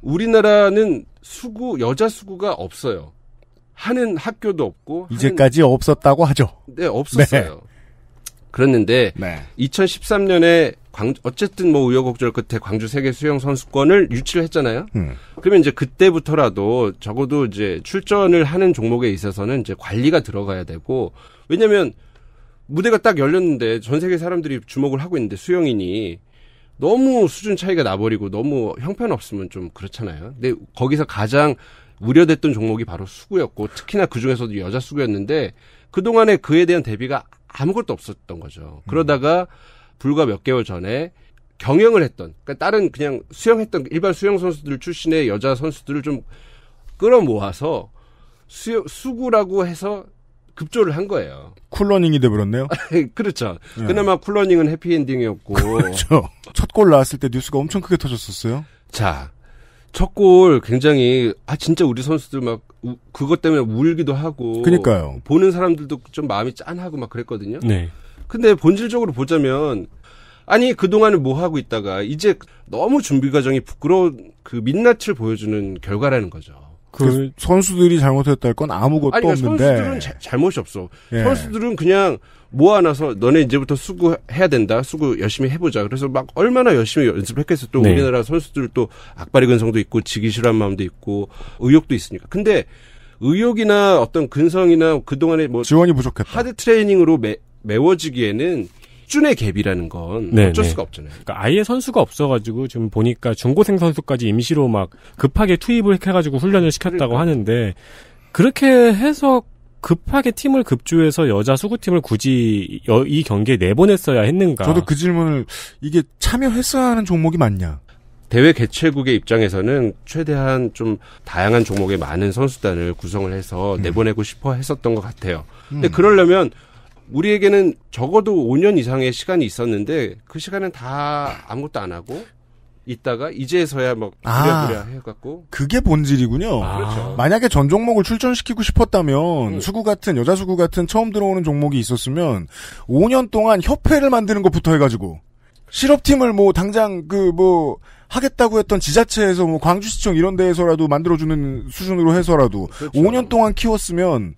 우리나라는 수구 여자 수구가 없어요. 하는 학교도 없고 이제까지 하는... 없었다고 하죠. 네, 없었어요. 네. 그랬는데 네. 2013년에 광, 어쨌든 뭐 우여곡절 끝에 광주 세계 수영 선수권을 유치를 했잖아요. 음. 그러면 이제 그때부터라도 적어도 이제 출전을 하는 종목에 있어서는 이제 관리가 들어가야 되고 왜냐면 무대가 딱 열렸는데 전 세계 사람들이 주목을 하고 있는데 수영인이 너무 수준 차이가 나버리고 너무 형편없으면 좀 그렇잖아요. 근데 거기서 가장 우려됐던 종목이 바로 수구였고 특히나 그 중에서도 여자 수구였는데 그동안에 그에 대한 대비가 아무것도 없었던 거죠. 음. 그러다가 불과 몇 개월 전에 경영을 했던 그러니까 다른 그냥 수영했던 일반 수영 선수들 출신의 여자 선수들을 좀 끌어모아서 수 수구라고 해서 급조를 한 거예요. 쿨러닝이 돼버렸네요. 그렇죠. 네. 그나마 쿨러닝은 해피엔딩이었고. 그렇죠. 첫 골 나왔을 때 뉴스가 엄청 크게 터졌었어요. 자, 첫 골 굉장히 아 진짜 우리 선수들 막 우, 그것 때문에 울기도 하고 그러니까요. 보는 사람들도 좀 마음이 짠하고 막 그랬거든요. 네. 근데 본질적으로 보자면 아니 그동안은 뭐 하고 있다가 이제 너무 준비 과정이 부끄러운 그 민낯을 보여주는 결과라는 거죠. 그, 선수들이 잘못했다할 건 아무것도 아니, 그러니까 없는데 선수들은 자, 잘못이 없어. 예. 선수들은 그냥 모아놔서 너네 이제부터 수구해야 된다. 수구 열심히 해보자. 그래서 막 얼마나 열심히 연습했겠어. 또 네. 우리나라 선수들도 악바리 근성도 있고 지기 싫어하는 마음도 있고 의욕도 있으니까. 근데 의욕이나 어떤 근성이나 그동안에 뭐 지원이 부족했다. 하드 트레이닝으로 매, 메워지기에는 수준의 갭이라는 건 네네. 어쩔 네. 수가 없잖아요. 그러니까 아예 선수가 없어가지고 지금 보니까 중고생 선수까지 임시로 막 급하게 투입을 해가지고 훈련을 시켰다고 그러니까. 하는데 그렇게 해서 급하게 팀을 급조해서 여자 수구팀을 굳이 여, 이 경기에 내보냈어야 했는가? 저도 그 질문을 이게 참여했어야 하는 종목이 맞냐? 대회 개최국의 입장에서는 최대한 좀 다양한 종목의 많은 선수단을 구성을 해서 음. 내보내고 싶어 했었던 것 같아요. 음. 근데 그러려면 우리에게는 적어도 5년 이상의 시간이 있었는데 그 시간은 다 아무것도 안 하고 있다가 이제서야 막 그래 부랴 아, 해갖고 그게 본질이군요. 아, 그렇죠. 만약에 전 종목을 출전시키고 싶었다면 응. 음. 수구 같은 여자 수구 같은 처음 들어오는 종목이 있었으면 5년 동안 협회를 만드는 것부터 해가지고 실업팀을 뭐 당장 그 뭐 하겠다고 했던 지자체에서 뭐 광주시청 이런 데에서라도 만들어주는 수준으로 해서라도 그렇죠. 5년 동안 키웠으면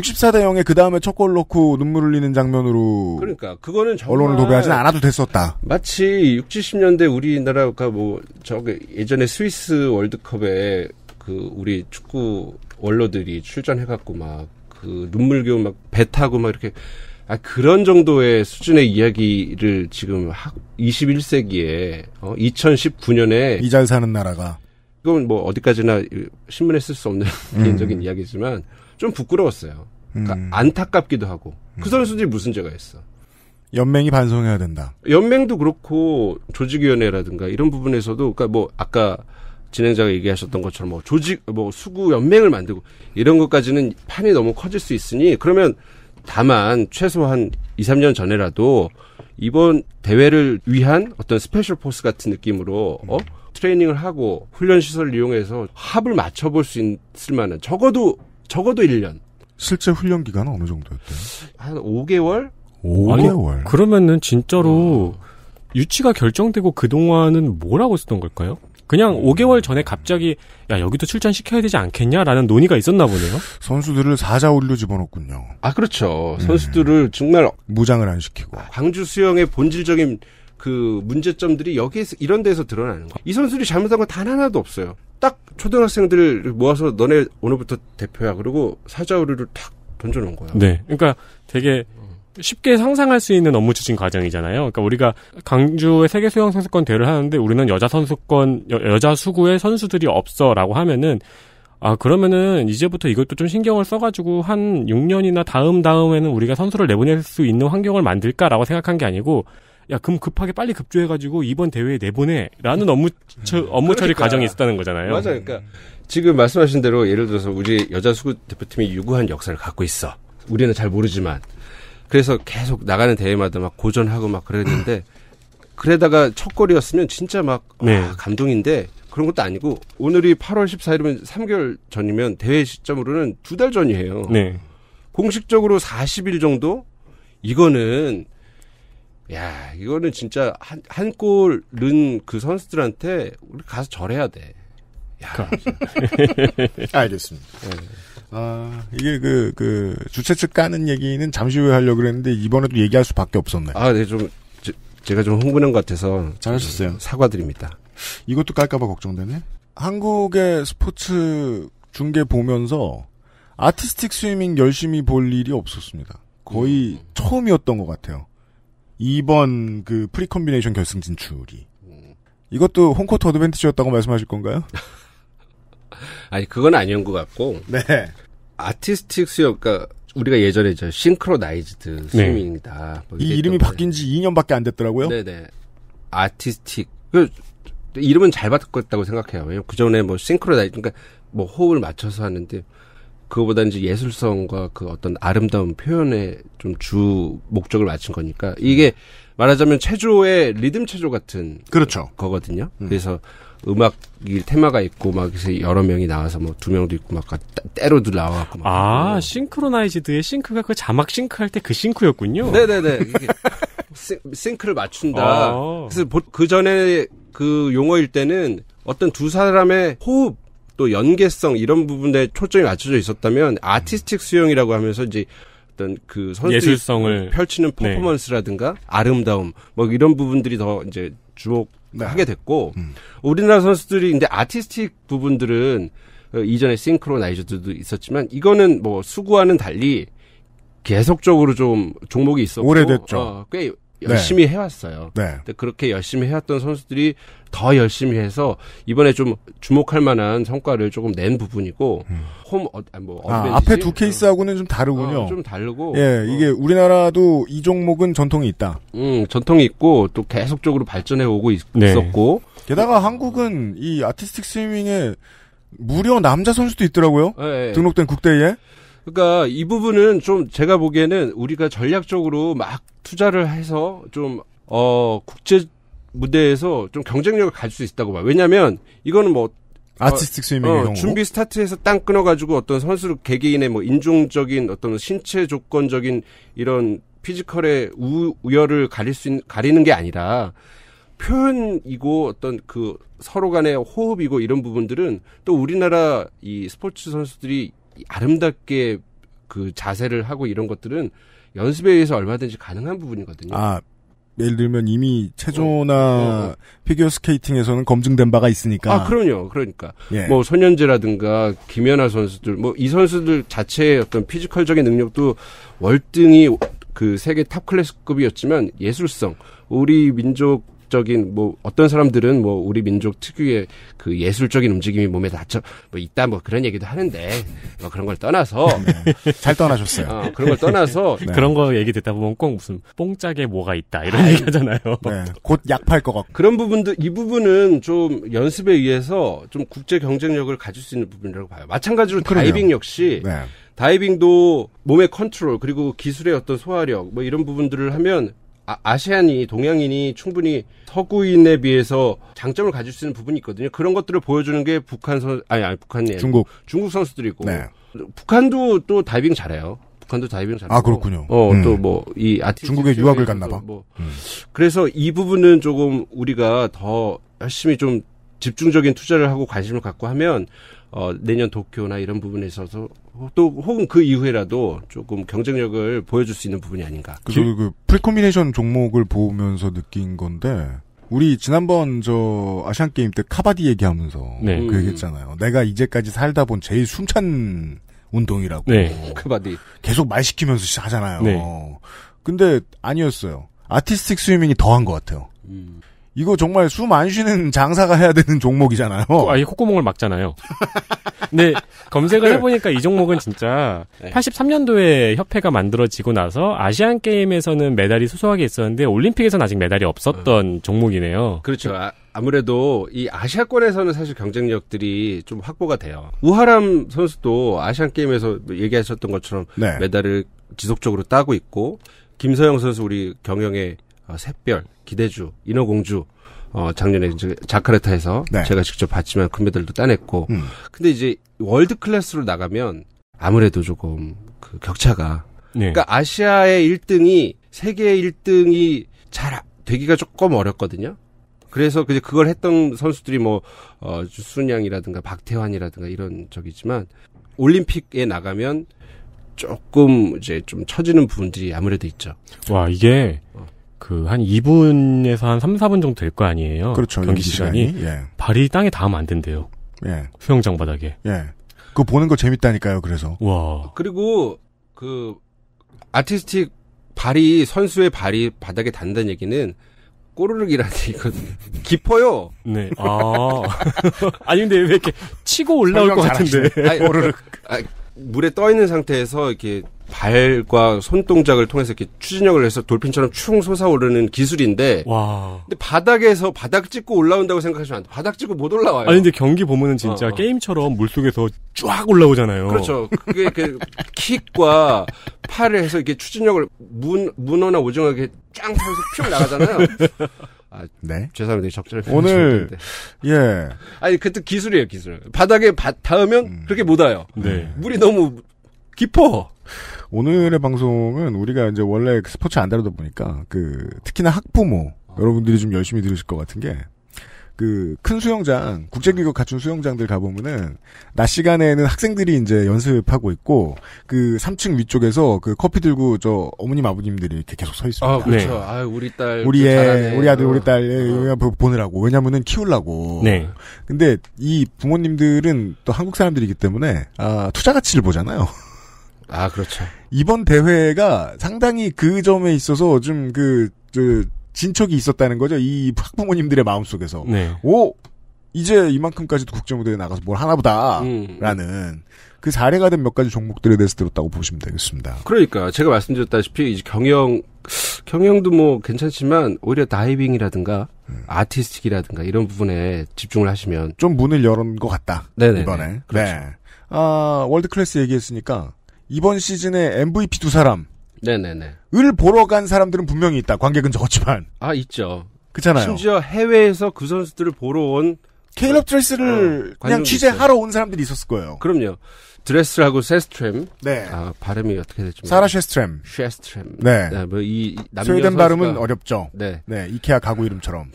64대 0에 그 다음에 첫골 넣고 눈물 흘리는 장면으로. 그러니까 그거는 언론을 도배하진 않아도 됐었다. 마치 6, 70년대 우리나라가 뭐 저기 예전에 스위스 월드컵에 그 우리 축구 원로들이 출전해갖고 막 그 눈물겨운 막배 타고 막 이렇게 아 그런 정도의 수준의 이야기를 지금 학, 21세기에 어 2019년에 이 잘 사는 나라가 이건 뭐 어디까지나 신문에 쓸 수 없는 개인적인 음. 이야기지만 좀 부끄러웠어요. 그러니까 음. 안타깝기도 하고 그 음. 선수들이 무슨 죄가 있어. 연맹이 반성해야 된다. 연맹도 그렇고 조직위원회라든가 이런 부분에서도 그러니까 뭐 아까 진행자가 얘기하셨던 것처럼 뭐 조직 뭐 수구 연맹을 만들고 이런 것까지는 판이 너무 커질 수 있으니 그러면 다만 최소한 2, 3년 전에라도 이번 대회를 위한 어떤 스페셜 포스 같은 느낌으로 어? 음. 트레이닝을 하고 훈련 시설을 이용해서 합을 맞춰 볼 수 있을 만한 적어도 적어도 1년. 실제 훈련 기간은 어느 정도였대요? 한 5개월? 5개월. 아니, 그러면은 진짜로 아. 유치가 결정되고 그동안은 뭐라고 쓰던 걸까요? 그냥 5개월 전에 갑자기 야 여기도 출전시켜야 되지 않겠냐라는 논의가 있었나 보네요. 선수들을 사자울로 집어넣군요. 아 그렇죠. 음. 선수들을 음. 정말 무장을 안 시키고 아, 광주 수영의 본질적인 그 문제점들이 여기에서 이런 데서 드러나는 거예요. 이 선수들이 잘못한 건 단 하나도 없어요. 초등학생들 모아서 너네 오늘부터 대표야. 그리고 사자우리를 탁 던져놓은 거야. 네. 그러니까 되게 쉽게 상상할 수 있는 업무 추진 과정이잖아요. 그러니까 우리가 강주의 세계 수영 선수권 대회를 하는데 우리는 여자 선수권 여, 자 수구의 선수들이 없어라고 하면은 아 그러면은 이제부터 이것도 좀 신경을 써가지고 한 6년이나 다음 다음에는 우리가 선수를 내보낼 수 있는 환경을 만들까라고 생각한 게 아니고 야, 그럼 급하게 빨리 급조해가지고 이번 대회에 내보내라는 업무 처, 업무 그러니까. 처리 과정이 있었다는 거잖아요. 맞아요. 그러니까 지금 말씀하신 대로 예를 들어서 우리 여자 수구 대표팀이 유구한 역사를 갖고 있어. 우리는 잘 모르지만 그래서 계속 나가는 대회마다 막 고전하고 막 그랬는데 그러다가 첫 골이었으면 진짜 막 네. 와, 아, 감동인데 그런 것도 아니고 오늘이 8월 14일이면 3개월 전이면 대회 시점으로는 두 달 전이에요. 네. 공식적으로 40일 정도 이거는 야, 이거는 진짜 한, 한골은그 선수들한테 우리 가서 절해야 돼. 야. 알겠습니다. 네. 아, 이게 그, 그, 주최 측 까는 얘기는 잠시 후에 하려고 그랬는데 이번에도 얘기할 수 밖에 없었네요. 아, 네, 좀, 제, 제가 좀 흥분한 것 같아서. 잘하셨어요. 사과드립니다. 이것도 깔까봐 걱정되네? 한국의 스포츠 중계 보면서 아티스틱 스위밍 열심히 볼 일이 없었습니다. 거의 음. 처음이었던 것 같아요. 2번 그 프리컴비네이션 결승 진출이 음. 이것도 홈코트 어드밴티지였다고 말씀하실 건가요? 아니 그건 아니온 것 같고 네 아티스틱 수영 그니까 우리가 예전에 저 싱크로나이즈드 스위입니다 네. 뭐 이 이름이 바뀐 지 2년밖에 안 됐더라고요. 네네 네. 아티스틱 그 이름은 잘 바꿨다고 생각해요. 왜냐면 그 전에 뭐 싱크로나이즈 그러니까 뭐 호흡을 맞춰서 하는데 그거보다 는 이제 예술성과 그 어떤 아름다운 표현에 좀 주 목적을 맞춘 거니까 이게 말하자면 체조의 리듬 체조 같은 그렇죠. 거거든요. 음. 그래서 음악이 테마가 있고 막 그래서 여러 명이 나와서 뭐 두 명도 있고 막 때로도 나와갖고 막 아, 싱크로나이즈드의 싱크가 그 자막 싱크할 때 그 싱크였군요. 네, 네, 네. 싱크를 맞춘다. 아. 그래서 그 전에 그 용어일 때는 어떤 두 사람의 호흡 또 연계성 이런 부분에 초점이 맞춰져 있었다면 음. 아티스틱 수영이라고 하면서 이제 어떤 그 예술성을 펼치는 네. 퍼포먼스라든가 네. 아름다움 뭐 이런 부분들이 더 이제 주목하게 네. 됐고 음. 우리나라 선수들이 근제 아티스틱 부분들은 어, 이전에 싱크로나이저들도 있었지만 이거는 뭐 수구와는 달리 계속적으로 좀 종목이 있었고 오래됐죠. 어, 꽤 네. 열심히 네. 해왔어요. 네. 근데 그렇게 열심히 해왔던 선수들이 더 열심히 해서 이번에 좀 주목할 만한 성과를 조금 낸 부분이고 음. 홈 어, 아, 뭐 아, 앞에 두 음. 케이스하고는 좀 다르군요. 어, 좀 다르고 예 어. 이게 우리나라도 이 종목은 전통이 있다. 음 전통이 있고 또 계속적으로 발전해 오고 있, 네. 었고 게다가 한국은 이 아티스틱 스위밍에 무려 남자 선수도 있더라고요. 네, 등록된 국대에. 그러니까 이 부분은 좀 제가 보기에는 우리가 전략적으로 막 투자를 해서 좀 어 국제 무대에서 좀 경쟁력을 가질 수 있다고 봐. 요 왜냐면 이거는 뭐 아티스틱 어, 스위밍 어, 경우 준비 스타트에서 땅 끊어가지고 어떤 선수 개개인의 뭐 인종적인 어떤 신체 조건적인 이런 피지컬의 우, 우열을 가릴 수있 가리는 게 아니라 표현이고 어떤 그 서로 간의 호흡이고 이런 부분들은 또 우리나라 이 스포츠 선수들이 아름답게 그 자세를 하고 이런 것들은 연습에 의해서 얼마든지 가능한 부분이거든요. 아, 예를 들면 이미 체조나 어, 어, 어. 피겨 스케이팅에서는 검증된 바가 있으니까. 아, 그럼요. 그러니까. 예. 뭐 손현재라든가 김연아 선수들 뭐 이 선수들 자체의 어떤 피지컬적인 능력도 월등히 그 세계 탑 클래스급이었지만 예술성, 우리 민족 적인 뭐 어떤 사람들은 뭐 우리 민족 특유의 그 예술적인 움직임이 몸에 닿죠뭐 있다 뭐 그런 얘기도 하는데 뭐 그런 걸 떠나서 네. 잘 떠나셨어요. 어, 그런 걸 떠나서 네. 그런 거 얘기 듣다 보면 꼭 무슨 뽕짝에 뭐가 있다 이런 아, 얘기하잖아요. 네. 곧 약팔 것 같고 그런 부분도 이 부분은 좀 연습에 의해서 좀 국제 경쟁력을 가질 수 있는 부분이라고 봐요. 마찬가지로 그러네요. 다이빙 역시 네. 다이빙도 몸의 컨트롤 그리고 기술의 어떤 소화력 뭐 이런 부분들을 하면 아, 시안이 동양인이 충분히 서구인에 비해서 장점을 가질 수 있는 부분이 있거든요. 그런 것들을 보여주는 게 북한 선 아니 아니 북한이 중국 중국 선수들이고 네. 북한도 또 다이빙 잘해요. 북한도 다이빙 잘하고. 아 그렇군요. 어또 뭐이 음. 뭐, 아티 중국에 유학을 갔나봐. 뭐 음. 그래서 이 부분은 조금 우리가 더 열심히 좀 집중적인 투자를 하고 관심을 갖고 하면 어, 내년 도쿄나 이런 부분에 있어서 또 혹은 그 이후에라도 조금 경쟁력을 보여줄 수 있는 부분이 아닌가. 그, 그, 그 프리코미네이션 종목을 보면서 느낀 건데 우리 지난번 저 아시안 게임 때 카바디 얘기하면서 네. 그 얘기했잖아요. 내가 이제까지 살다 본 제일 숨찬 운동이라고. 네. 카바디. 계속 말 시키면서 하잖아요. 네. 근데 아니었어요. 아티스틱 스위밍이 더한 것 같아요. 음. 이거 정말 숨 안 쉬는 장사가 해야 되는 종목이잖아요. 아예 콧구멍을 막잖아요. 근데 검색을 네. 해보니까 이 종목은 진짜 83년도에 협회가 만들어지고 나서 아시안 게임에서는 메달이 소소하게 있었는데 올림픽에서는 아직 메달이 없었던 음. 종목이네요. 그렇죠. 아, 무래도이 아시아권에서는 사실 경쟁력들이 좀 확보가 돼요. 우하람 선수도 아시안 게임에서 얘기하셨던 것처럼 네. 메달을 지속적으로 따고 있고 김서영 선수 우리 경영의 어, 샛별, 기대주, 인어공주, 어, 작년에 이제 자카르타에서 네. 제가 직접 봤지만 금메달도 따냈고, 음. 근데 이제 월드 클래스로 나가면 아무래도 조금 그 격차가, 네. 그러니까 아시아의 1등이 세계 1등이 잘 되기가 조금 어렵거든요. 그래서 그 그걸 했던 선수들이 뭐 어, 주순양이라든가 박태환이라든가 이런 적이지만 올림픽에 나가면 조금 이제 좀 처지는 부분들이 아무래도 있죠. 와 이게 어. 그한 2분에서 한 3, 4분 정도 될 거 아니에요. 그렇죠. 경기 시간이. 예. 발이 땅에 닿으면 안 된대요. 예. 수영장 바닥에. 예. 그 보는 거 재밌다니까요. 그래서. 와. 그리고 그 아티스틱 발이 선수의 발이 바닥에 닿는다는 얘기는 꼬르륵이라는 얘기거든요. 깊어요. 네. 아. 아니 근데 왜 이렇게 치고 올라올 것 같은데. 아니, 꼬르륵. 아니, 물에 떠 있는 상태에서 이렇게 발과 손 동작을 통해서 이렇게 추진력을 해서 돌핀처럼 충 솟아오르는 기술인데 와. 근데 바닥에서 바닥 찍고 올라온다고 생각하시면 안 돼. 바닥 찍고 못 올라와요. 아니 근데 경기 보면은 진짜 어, 어. 게임처럼 물속에서 쫙 올라오잖아요. 그렇죠. 그게 그 킥과 팔을 해서 이렇게 추진력을 문 문어나 오징어 이렇게 짱 타면서 피 나가잖아요. 아, 네. 죄송합니다. 적절히 오늘 예. 아니 그때 기술이에요, 기술. 바닥에 닿으면 음. 그렇게 못 와요. 네. 물이 너무 깊어. 오늘의 방송은 우리가 이제 원래 그 스포츠 안 다루다 보니까 그 특히나 학부모 여러분들이 좀 열심히 들으실 것 같은 게 그 큰 수영장 국제기구 갖춘 수영장들 가보면은 낮 시간에는 학생들이 이제 연습하고 있고 그 3층 위쪽에서 그 커피 들고 저 어머님 아버님들이 이렇게 계속 서 있습니다. 아 그렇죠. 네. 아 우리 딸 우리 애 우리 아들 우리 딸 어. 어. 보느라고 왜냐면은 키우려고. 네. 근데 이 부모님들은 또 한국 사람들이기 때문에 아 투자 가치를 보잖아요. 아, 그렇죠. 이번 대회가 상당히 그 점에 있어서 좀 그, 그 진척이 있었다는 거죠. 이 학부모님들의 마음속에서. 네. 오! 이제 이만큼까지도 국제무대에 나가서 뭘 하나보다. 음. 라는 그 사례가 된 몇 가지 종목들에 대해서 들었다고 보시면 되겠습니다. 그러니까 제가 말씀드렸다시피 이제 경영, 경영도 뭐 괜찮지만 오히려 다이빙이라든가 음. 아티스틱이라든가 이런 부분에 집중을 하시면 좀 문을 열은 것 같다. 네네. 이번에. 그렇죠. 네. 아, 월드클래스 얘기했으니까 이번 시즌의 MVP 두 사람. 네네네. 을 보러 간 사람들은 분명히 있다. 관객은 적었지만. 아, 있죠. 그잖아요 심지어 해외에서 그 선수들을 보러 온 케일럽 그, 드레스를 어, 그냥 취재하러 있어요. 온 사람들이 있었을 거예요. 그럼요. 드레스라고 세스트램. 네. 아, 발음이 어떻게 되죠? 사라 쉐스트램쉐스트램 네. 네 뭐이 남녀 스웨덴 발음은 어렵죠. 네. 네. 이케아 가구 이름처럼.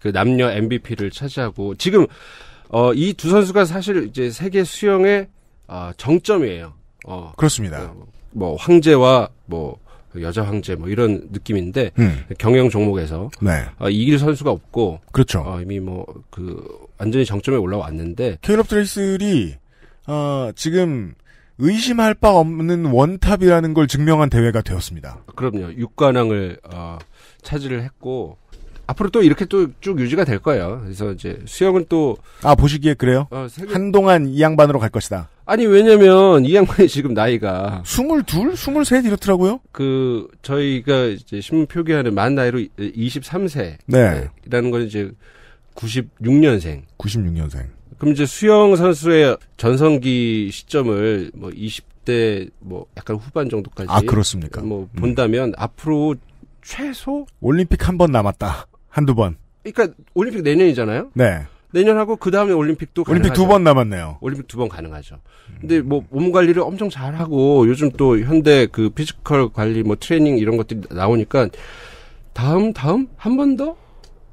그 남녀 MVP를 차지하고 지금 어, 이 두 선수가 사실 이제 세계 수영의 어, 정점이에요. 어, 그렇습니다. 어, 뭐 황제와 뭐 여자 황제 뭐 이런 느낌인데 음. 경영 종목에서 네. 어, 이길 선수가 없고 그렇죠. 어, 이미 뭐 그 완전히 정점에 올라왔는데 케이롭 드레이슬이 어, 지금 의심할 바 없는 원탑이라는 걸 증명한 대회가 되었습니다. 그럼요. 육관왕을 어, 차지를 했고 앞으로 또 이렇게 또 쭉 유지가 될 거예요. 그래서 이제 수영은 또 아 보시기에 그래요. 어, 세계... 한동안 이 양반으로 갈 것이다. 아니 왜냐면 이 양반이 지금 나이가 22, 23 이렇더라고요. 그 저희가 이제 신문 표기하는 만 나이로 23세라는 네. 건 이제 96년생. 96년생. 그럼 이제 수영 선수의 전성기 시점을 뭐 20대 뭐 약간 후반 정도까지 아 그렇습니까? 뭐 음. 본다면 음. 앞으로 최소 올림픽 한 번 남았다. 한두 번. 그러니까 올림픽 내년이잖아요. 네. 내년 하고 그 다음에 올림픽도 올림픽 두 번 남았네요. 올림픽 두 번 가능하죠. 근데 뭐 몸 관리를 엄청 잘 하고 요즘 또 현대 그 피지컬 관리 뭐 트레이닝 이런 것들이 나오니까 다음 다음 한 번더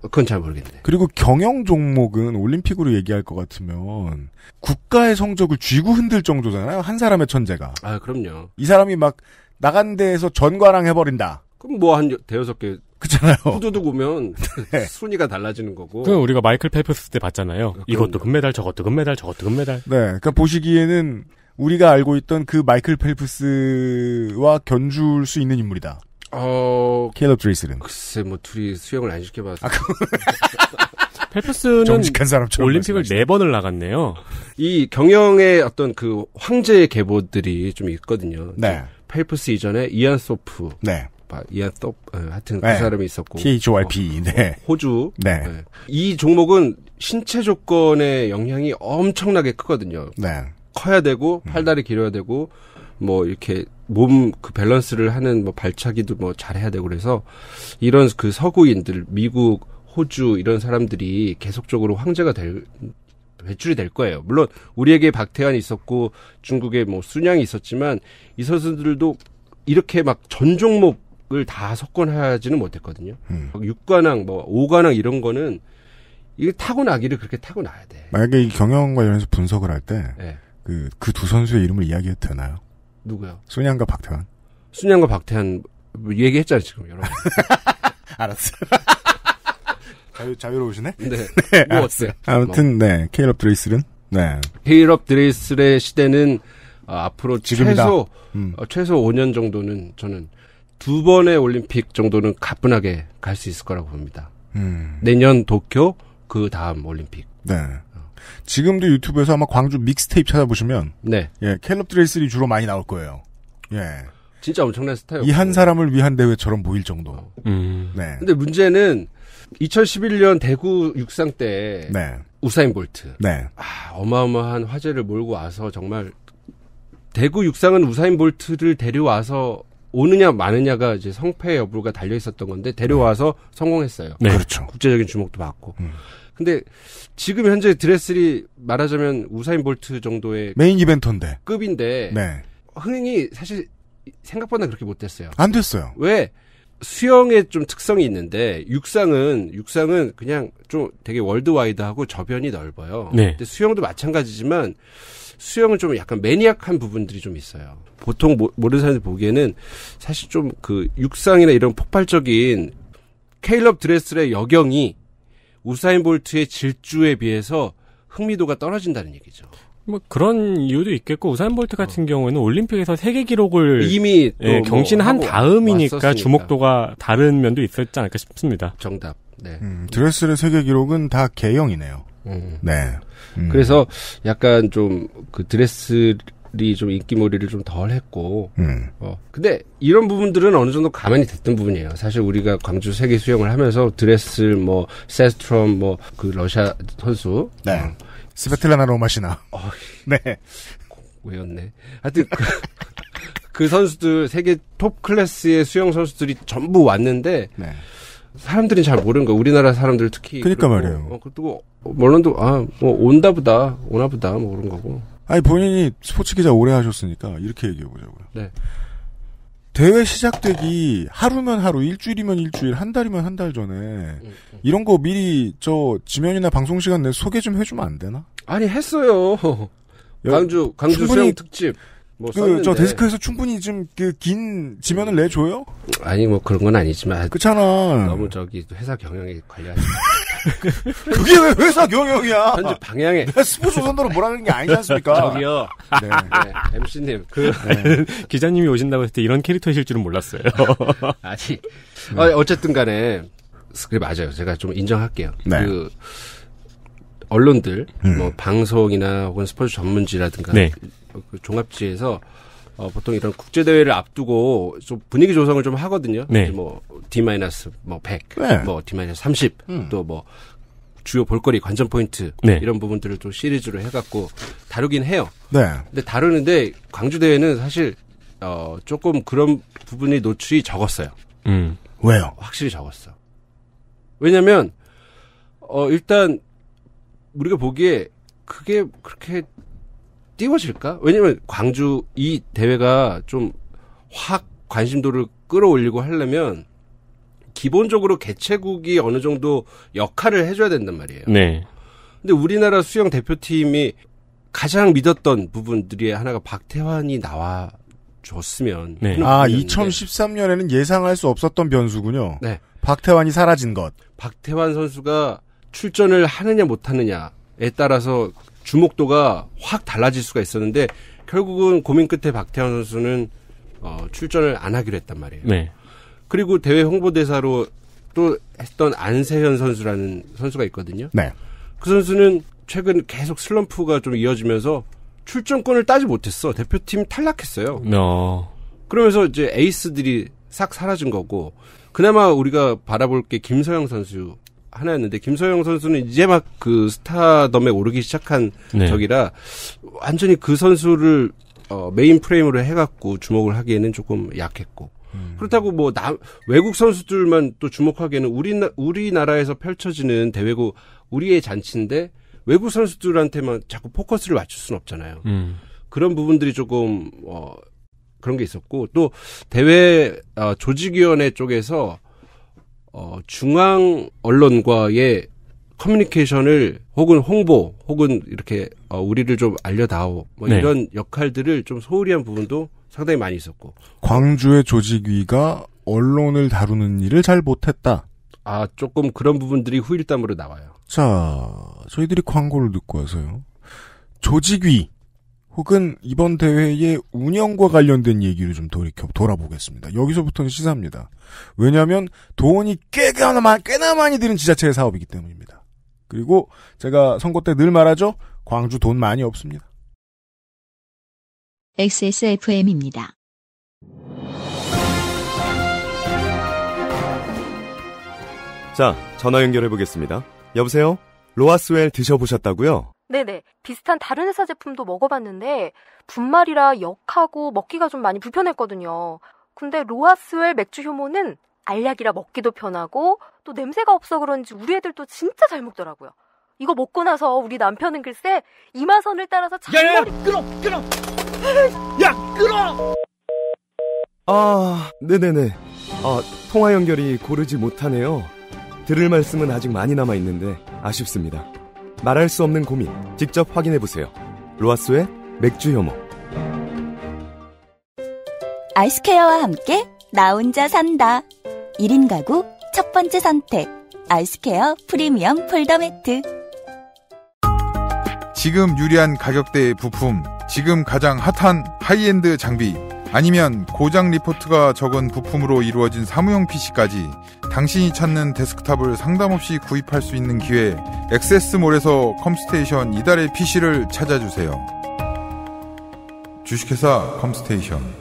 그건 잘 모르겠네. 그리고 경영 종목은 올림픽으로 얘기할 것 같으면 국가의 성적을 쥐고 흔들 정도잖아요. 한 사람의 천재가. 아 그럼요. 이 사람이 막 나간 데에서 전과랑 해버린다. 그럼 뭐 한 대여섯 개 그렇잖아요. 후두둑 오면 네. 순위가 달라지는 거고. 그 우리가 마이클 페프스때 봤잖아요. 그러니 이것도 금메달, 저것도 금메달, 저것도 금메달. 네, 그러니까 보시기에는 우리가 알고 있던 그 마이클 페프스와 견줄 수 있는 인물이다. 어, 켈럽 드레이슬은 글쎄 뭐 둘이 수영을 안 시켜봐서. 아, 그... 펠프스는 올림픽을 네 번을 나갔네요. 이 경영의 어떤 그 황제의 계보들이 좀 있거든요. 네. 펠프스 이전에 이안 소프, 네. 이안톱 어, 하여튼 그 네. 그 사람이 있었고 THYP 어, 네. 호주 네. 네. 이 종목은 신체 조건의 영향이 엄청나게 크거든요. 네. 커야 되고 음. 팔다리 길어야 되고 뭐 이렇게 몸 그 밸런스를 하는 뭐 발차기도 뭐 잘해야 되고 그래서 이런 그 서구인들 미국 호주 이런 사람들이 계속적으로 황제가 될 배출이 될 거예요. 물론 우리에게 박태환이 있었고 중국에 뭐 순양이 있었지만 이 선수들도 이렇게 막 전 종목 을다 석권하지는 못했거든요. 음. 6관왕, 뭐 5관왕 이런 거는 이게 타고나기를 그렇게 타고나야 돼. 만약에 이 경영 관련해서 분석을 할때그 예. 그두 선수의 이름을 이야기해도 되나요? 누구요? 순양과 박태환. 순양과 박태환 뭐 얘기했잖아요 지금 여러분. 알았어. 자유 자유로우시네. 네. 네뭐 어때요? 아무튼 뭐. 네 케일럽 드레이슬은 네 케일럽 드레이슬의 시대는 어, 앞으로 지금이다. 최소 음. 어, 최소 5년 정도는 저는 두 번의 올림픽 정도는 가뿐하게 갈 수 있을 거라고 봅니다. 음. 내년 도쿄, 그 다음 올림픽. 네. 지금도 유튜브에서 아마 광주 믹스테이프 찾아보시면 네. 예, 캘럽 드레이슬이 주로 많이 나올 거예요. 예. 진짜 엄청난 스타일. 이 한 사람을 위한 대회처럼 보일 정도. 음. 네. 근데 문제는 2011년 대구 육상 때 네. 우사인 볼트. 네. 아, 어마어마한 화제를 몰고 와서 정말 대구 육상은 우사인 볼트를 데려와서 오느냐 마느냐가 이제 성패 여부가 달려 있었던 건데 데려와서 네. 성공했어요. 네. 그렇죠. 국제적인 주목도 받고. 음. 근데 지금 현재 드레슬이 말하자면 우사인 볼트 정도의 메인 이벤트인데 급인데 네. 흥행이 사실 생각보다 그렇게 못 됐어요. 안 됐어요. 왜? 수영에좀 특성이 있는데 육상은 육상은 그냥 좀 되게 월드와이드하고 저변이 넓어요. 네. 근데 수영도 마찬가지지만 수영을 좀 약간 매니악한 부분들이 좀 있어요. 보통 모, 든 사람들 이 보기에는 사실 좀 그 육상이나 이런 폭발적인 케일럽 드레스의 여경이 우사인 볼트의 질주에 비해서 흥미도가 떨어진다는 얘기죠. 뭐 그런 이유도 있겠고 우사인 볼트 같은 어. 경우에는 올림픽에서 세계 기록을 이미 예, 뭐 경신한 다음이니까 왔었으니까. 주목도가 다른 면도 있었지 않을까 싶습니다. 정답. 네. 음, 드레스의 세계 기록은 다개형이네요 네. 음. 그래서 약간 좀 그 드레스리 좀 그 인기몰이를 좀 덜 했고, 음. 어, 근데 이런 부분들은 어느 정도 가만히 됐던 부분이에요. 사실 우리가 광주 세계 수영을 하면서 드레스, 뭐, 세스트롬, 뭐, 그 러시아 선수. 네. 어. 스베틀라나 로마시나. 어, 네. 외웠네. 하여튼, 그, 그 선수들, 세계 톱 클래스의 수영 선수들이 전부 왔는데, 네. 사람들이 잘 모르는 거 우리나라 사람들 특히 그니까 말이에요. 어, 그리고 언론도 아 뭐 온다보다 오나보다 뭐 그런 거고. 아니 본인이 스포츠 기자 오래 하셨으니까 이렇게 얘기해 보자고요. 네. 대회 시작되기 하루면 하루, 일주일이면 일주일, 한 달이면 한 달 전에 음, 음. 이런 거 미리 저 지면이나 방송 시간 내 소개 좀 해주면 안 되나? 아니 했어요. 강주 강주 수영 특집. 뭐 그저 데스크에서 충분히 좀 그긴 지면을 음. 내줘요? 아니 뭐 그런 건 아니지만 그렇잖아. 너무 저기 회사 경영에 관련. 그게 왜 회사 경영이야? 현재 방향에. 스포츠 선도는 뭐라는 게 아니지 않습니까? 저기요. 네. 네. MC님, 그, 네. 기자님이 오신다고 했을 때 이런 캐릭터이실 줄은 몰랐어요. 아니. 네. 어쨌든 간에, 그래, 맞아요. 제가 좀 인정할게요. 네. 그, 언론들, 뭐 음. 뭐, 방송이나 혹은 스포츠 전문지라든가, 네. 그 종합지에서 어, 보통 이런 국제 대회를 앞두고 좀 분위기 조성을 좀 하거든요. 네. 뭐 D 마이너스 뭐 100, 뭐 D 마이너스 30, 음. 또뭐 주요 볼거리 관전 포인트 네. 이런 부분들을 또 시리즈로 해갖고 다루긴 해요. 네. 근데 다루는데 광주 대회는 사실 어, 조금 그런 부분이 노출이 적었어요. 음. 왜요? 확실히 적었어. 왜냐면, 어, 일단, 우리가 보기에 그게 그렇게 띄워질까? 왜냐면 광주 이 대회가 좀 확 관심도를 끌어올리고 하려면 기본적으로 개최국이 어느 정도 역할을 해줘야 된단 말이에요. 네. 근데 우리나라 수영 대표팀이 가장 믿었던 부분들이 하나가 박태환이 나와 줬으면. 네. 아, 2013년에는 예상할 수 없었던 변수군요. 네. 박태환이 사라진 것. 박태환 선수가 출전을 하느냐 못하느냐에 따라서 주목도가 확 달라질 수가 있었는데 결국은 고민 끝에 박태환 선수는 어, 출전을 안 하기로 했단 말이에요. 네. 그리고 대회 홍보대사로 또 했던 안세현 선수라는 선수가 있거든요. 네. 그 선수는 최근 계속 슬럼프가 좀 이어지면서 출전권을 따지 못했어. 대표팀 탈락했어요. 어. 그러면서 이제 에이스들이 싹 사라진 거고 그나마 우리가 바라볼 게 김서영 선수 하나였는데 김소영 선수는 이제 막 그 스타덤에 오르기 시작한 네. 적이라 완전히 그 선수를 어, 메인 프레임으로 해갖고 주목을 하기에는 조금 약했고 음. 그렇다고 뭐 남, 외국 선수들만 또 주목하기에는 우리나, 우리나라에서 펼쳐지는 대회고 우리의 잔치인데 외국 선수들한테만 자꾸 포커스를 맞출 수는 없잖아요. 음. 그런 부분들이 조금 어, 그런 게 있었고 또 대회 어, 조직위원회 쪽에서 어, 중앙 언론과의 커뮤니케이션을 혹은 홍보 혹은 이렇게 어, 우리를 좀 알려다오 뭐 네. 이런 역할들을 좀 소홀히 한 부분도 상당히 많이 있었고 광주의 조직위가 언론을 다루는 일을 잘 못했다. 아 조금 그런 부분들이 후일담으로 나와요. 자 저희들이 광고를 듣고 와서요. 조직위 혹은 이번 대회의 운영과 관련된 얘기를 좀 돌이켜 돌아보겠습니다. 여기서부터는 시사입니다. 왜냐하면 돈이 꽤나 많이 꽤나 많이 드는 지자체의 사업이기 때문입니다. 그리고 제가 선거 때 늘 말하죠. 광주 돈 많이 없습니다. XSFM입니다. 자, 전화 연결해 보겠습니다. 여보세요? 로아스웰 드셔보셨다고요? 네네. 비슷한 다른 회사 제품도 먹어봤는데 분말이라 역하고 먹기가 좀 많이 불편했거든요. 근데 로아스웰 맥주 효모는 알약이라 먹기도 편하고 또 냄새가 없어 그런지 우리 애들도 진짜 잘 먹더라고요. 이거 먹고 나서 우리 남편은 글쎄 이마선을 따라서 잔머리 끊어 끊어 야 끊어 아 네네네 아 통화 연결이 고르지 못하네요 들을 말씀은 아직 많이 남아 있는데 아쉽습니다 말할 수 없는 고민 직접 확인해 보세요. 로아스의 맥주 효모. 아이스케어와 함께 나 혼자 산다. 1인 가구 첫 번째 선택. 아이스케어 프리미엄 폴더 매트. 지금 유리한 가격대의 부품, 지금 가장 핫한 하이엔드 장비, 아니면 고장 리포트가 적은 부품으로 이루어진 사무용 PC까지 당신이 찾는 데스크탑을 상담 없이 구입할 수 있는 기회 엑세스몰에서 컴스테이션 이달의 PC를 찾아주세요. 주식회사 컴스테이션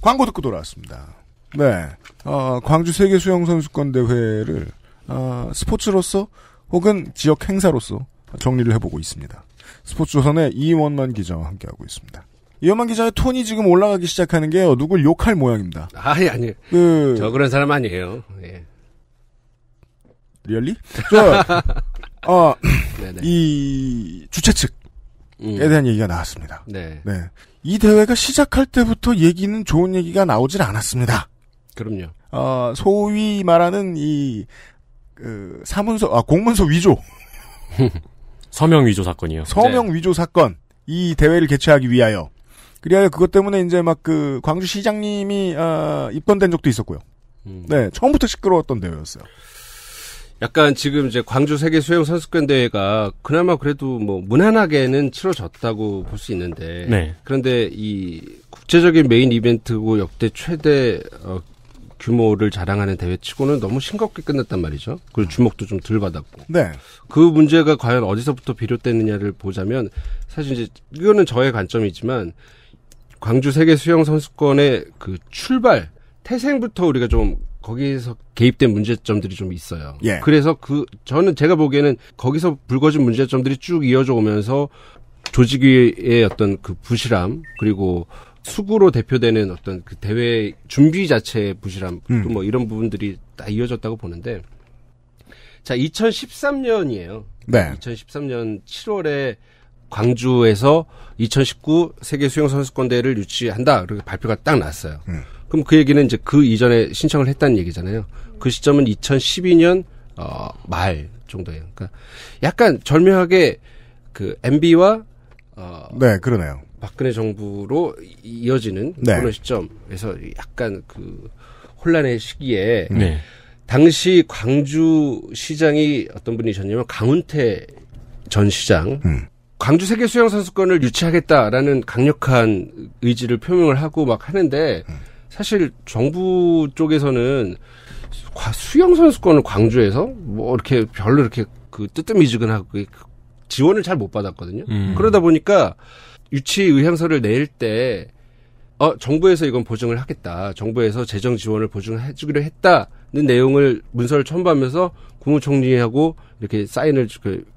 광고 듣고 돌아왔습니다. 네, 어, 광주 세계 수영 선수권 대회를 어, 스포츠로서 혹은 지역 행사로서 정리를 해보고 있습니다. 스포츠조선의 이원만 기자와 함께하고 있습니다. 이현만 기자의 톤이 지금 올라가기 시작하는 게요. 누굴 욕할 모양입니다. 아니 아니. 그... 저 그런 사람 아니에요. 예. 리얼리? 저, 어, 이 주최 측에 음. 대한 얘기가 나왔습니다. 네. 네. 이 대회가 시작할 때부터 얘기는 좋은 얘기가 나오질 않았습니다. 그럼요. 어, 소위 말하는 이, 그, 사문서, 아, 공문서 위조. 서명 위조 사건이요. 서명 네. 위조 사건. 이 대회를 개최하기 위하여. 그래야 그것 때문에 이제 막 그 광주 시장님이 아, 입건된 적도 있었고요. 음. 네, 처음부터 시끄러웠던 대회였어요. 약간 지금 이제 광주 세계 수영 선수권 대회가 그나마 그래도 뭐 무난하게는 치러졌다고 볼 수 있는데 네. 그런데 이 국제적인 메인 이벤트고 역대 최대 어, 규모를 자랑하는 대회치고는 너무 싱겁게 끝났단 말이죠. 그리고 주목도 좀 덜 받았고. 네. 그 문제가 과연 어디서부터 비롯됐느냐를 보자면 사실 이제 이거는 저의 관점이지만 광주 세계 수영 선수권의 그 출발 태생부터 우리가 좀 거기에서 개입된 문제점들이 좀 있어요. 예. 그래서 그 저는 제가 보기에는 거기서 불거진 문제점들이 쭉 이어져 오면서 조직위의 어떤 그 부실함 그리고 수구로 대표되는 어떤 그 대회 준비 자체의 부실함 음. 뭐 이런 부분들이 다 이어졌다고 보는데 자 2013년이에요. 네. 2013년 7월에 광주에서 2019 세계 수영 선수권대회를 유치한다. 이렇게 발표가 딱 났어요. 음. 그럼 그 얘기는 이제 그 이전에 신청을 했다는 얘기잖아요. 그 시점은 2012년 어, 말 정도예요. 그러니까 약간 절묘하게 그 MB와 어, 네, 그러네요. 박근혜 정부로 이어지는 네. 그런 시점에서 약간 그 혼란의 시기에 네. 당시 광주 시장이 어떤 분이셨냐면 강훈태 전시장 음. 광주 세계 수영 선수권을 유치하겠다라는 강력한 의지를 표명을 하고 막 하는데 사실 정부 쪽에서는 수영 선수권을 광주에서 뭐 이렇게 별로 이렇게 그 뜨뜻미지근하고 그 지원을 잘 못 받았거든요. 음. 그러다 보니까 유치 의향서를 낼 때 어, 정부에서 이건 보증을 하겠다. 정부에서 재정 지원을 보증해 주기로 했다는 내용을 문서를 첨부하면서 국무총리하고 이렇게 사인을 그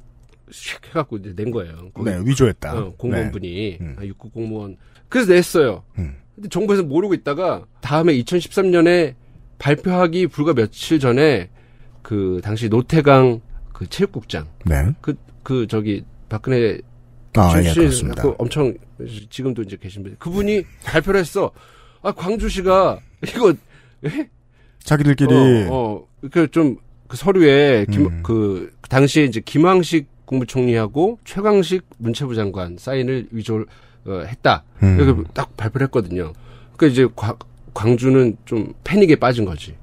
쉑 해갖고 이제 낸 거예요. 네, 위조했다. 어, 공무원분이 네. 음. 아, 육국 공무원. 그래서 냈어요. 음. 근데 정부에서 모르고 있다가 다음에 2013년에 발표하기 불과 며칠 전에 그 당시 노태강 그 체육국장 그그 네. 그 저기 박근혜 아, 예, 그습니다그 엄청 지금도 이제 계신 분 그분이 발표를 했어. 아 광주시가 이거 에? 예? 자기들끼리 어그 좀그 어, 그 서류에 김, 음. 그 당시에 이제 김황식 국무총리하고 최강식 문체부 장관 사인을 위조 어, 했다. 음. 이렇게 딱 발표를 했거든요. 그러니까 이제 과, 광주는 좀 패닉에 빠진 거지.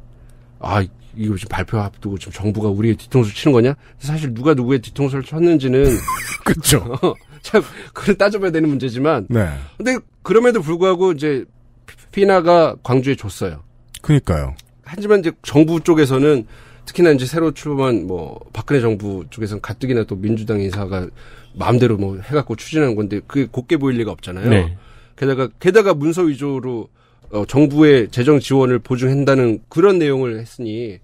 아, 이거 지금 발표 앞두고 지금 정부가 우리의 뒤통수 치는 거냐? 사실 누가 누구의 뒤통수를 쳤는지는 그쵸죠 어, 참 그걸 따져봐야 되는 문제지만. 네. 근데 그럼에도 불구하고 이제 피나가 광주에 줬어요. 그니까요. 하지만 이제 정부 쪽에서는 특히나 이제 새로 출범한 뭐 박근혜 정부 쪽에서 가뜩이나 또 민주당 인사가 마음대로 뭐 해갖고 추진하는 건데 그게 곱게 보일 리가 없잖아요. 네. 게다가 게다가 문서 위조로 어, 정부의 재정 지원을 보증한다는 그런 내용을 했으니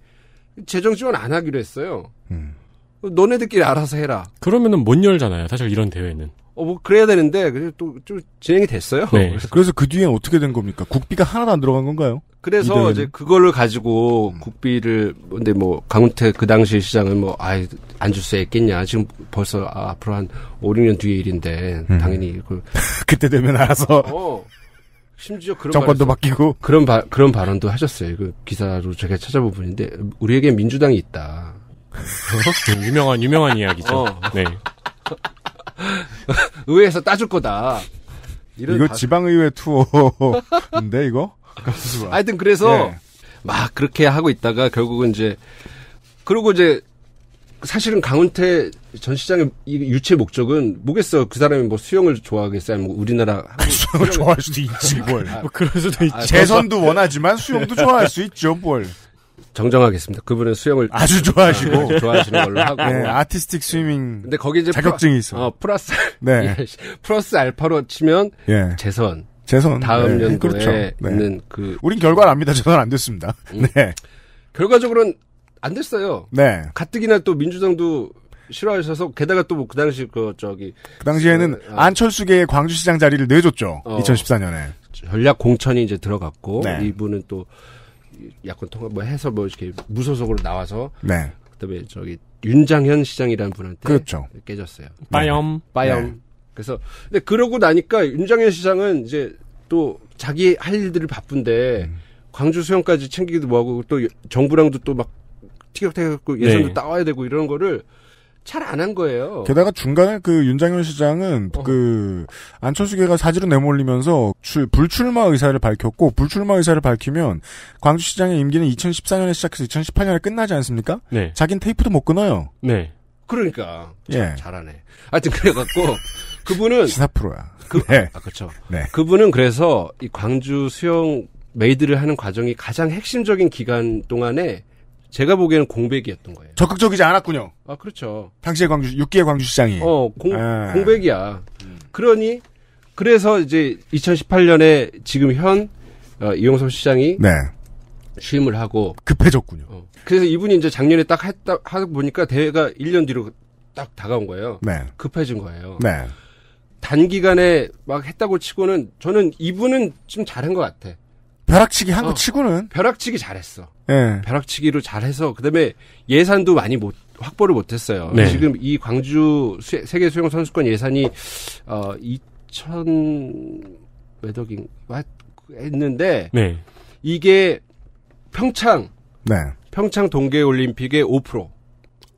재정 지원 안 하기로 했어요. 음. 너네들끼리 알아서 해라. 그러면은 못 열잖아요. 사실 이런 대회는. 어, 뭐, 그래야 되는데, 그래서 또, 좀, 진행이 됐어요. 네. 그래서 그뒤에 그 어떻게 된 겁니까? 국비가 하나도 안 들어간 건가요? 그래서 이제 그거를 가지고 음. 국비를, 근데 뭐, 강훈택그 당시 시장은 뭐, 아예안 줄 수 있겠냐. 지금 벌써 아, 앞으로 한 5, 6년 뒤에 일인데, 음. 당연히. 그 그때 되면 알아서. 어. 심지어 그런 정권도 바뀌고 그런 바, 그런 발언도 하셨어요. 그 기사로 제가 찾아본 분인데 우리에게 민주당이 있다. 유명한 유명한 이야기죠. 어. 네. 의회에서 따줄 거다. 이런 이거 다... 지방의회 투어인데 이거? 하여튼 그래서 예. 막 그렇게 하고 있다가 결국은 이제 그리고 이제 사실은 강은태 전 시장의 유체 목적은 뭐겠어 그 사람이 뭐 수영을 좋아하겠어요 뭐 우리나라 아, 수영을 좋아할 수도 있지 뭘 아, 뭐 그럴 수도 아, 있지 아, 재선도 아. 원하지만 수영도 좋아할 수 있죠 뭘 정정하겠습니다. 그분은 수영을 아주 좋아하시고 네, 좋아하시는 걸로 네, 하고 네, 아티스틱 스위밍. 근데 거기 이제 자격증이 있어. 어, 플러스 네. 예, 플러스 알파로 치면 예. 재선. 재선 다음 네. 연도에 그렇죠. 네. 있는 그 우린 결과를 압니다. 재선 안 됐습니다. 음. 네. 결과적으로는 안 됐어요. 네. 가뜩이나 또 민주당도 싫어하셔서 게다가 또그 뭐 당시 그 저기 그 당시에는 그, 아, 어. 안철수계의 광주시장 자리를 내줬죠. 어, 2014년에 전략 공천이 이제 들어갔고 이분은 또 야권 통합 뭐 해서 뭐 이렇게 무소속으로 나와서 네. 그다음에 저기 윤장현 시장이라는 분한테 그렇죠. 깨졌어요. 네. 빠염 빠염. 네. 그래서 근데 그러고 나니까 윤장현 시장은 이제 또 자기 할 일들을 바쁜데 음. 광주 수영까지 챙기기도 뭐하고 또 정부랑도 또 막 티격태격고 예산도 네. 따와야 되고 이런 거를 잘안한 거예요. 게다가 중간에 그 윤장현 시장은 어. 그 안철수계가 사지로 내몰리면서 출, 불출마 의사를 밝혔고 불출마 의사를 밝히면 광주시장의 임기는 2014년에 시작해서 2018년에 끝나지 않습니까? 네. 자긴 테이프도 못 끊어요. 네. 그러니까 예. 잘, 하네 하여튼 그래갖고 그분은 시사 프로야. 그, 네. 아 그렇죠. 네. 그분은 그래서 이 광주 수영 메이드를 하는 과정이 가장 핵심적인 기간 동안에 제가 보기에는 공백이었던 거예요. 적극적이지 않았군요. 아 그렇죠. 당시에 광주 육기의 광주시장이. 어 공, 아. 공백이야. 그러니 그래서 이제 2018년에 지금 현 어, 이용섭 시장이 네. 취임을 하고 급해졌군요. 어. 그래서 이분이 이제 작년에 딱 했다 하다 보니까 대회가 1년 뒤로 딱 다가온 거예요. 네. 급해진 거예요. 네. 단기간에 막 했다고 치고는 저는 이분은 좀 잘한 것 같아. 벼락치기 한거 어, 치고는 벼락치기 잘했어. 예. 벼락치기로 잘해서 그다음에 예산도 많이 못 확보를 못했어요. 네. 지금 이 광주 수, 세계 수영 선수권 예산이 어 2천 몇억인 했는데 네. 이게 평창 네. 평창 동계 올림픽의 5%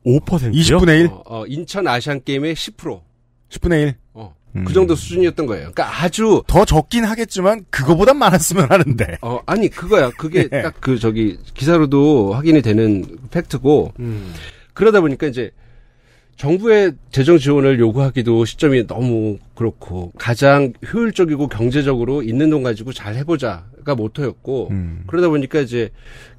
5%요? 20분의 1? 어, 어, 인천 아시안 게임의 10%. 10분의 1. 어. 음. 그 정도 수준이었던 거예요. 그러니까 아주 더 적긴 하겠지만 그거보단 많았으면 하는데. 어 아니 그거야. 그게 예. 딱그 저기 기사로도 확인이 되는 팩트고 음. 그러다 보니까 이제 정부의 재정 지원을 요구하기도 시점이 너무 그렇고 가장 효율적이고 경제적으로 있는 돈 가지고 잘 해보자가 모토였고 음. 그러다 보니까 이제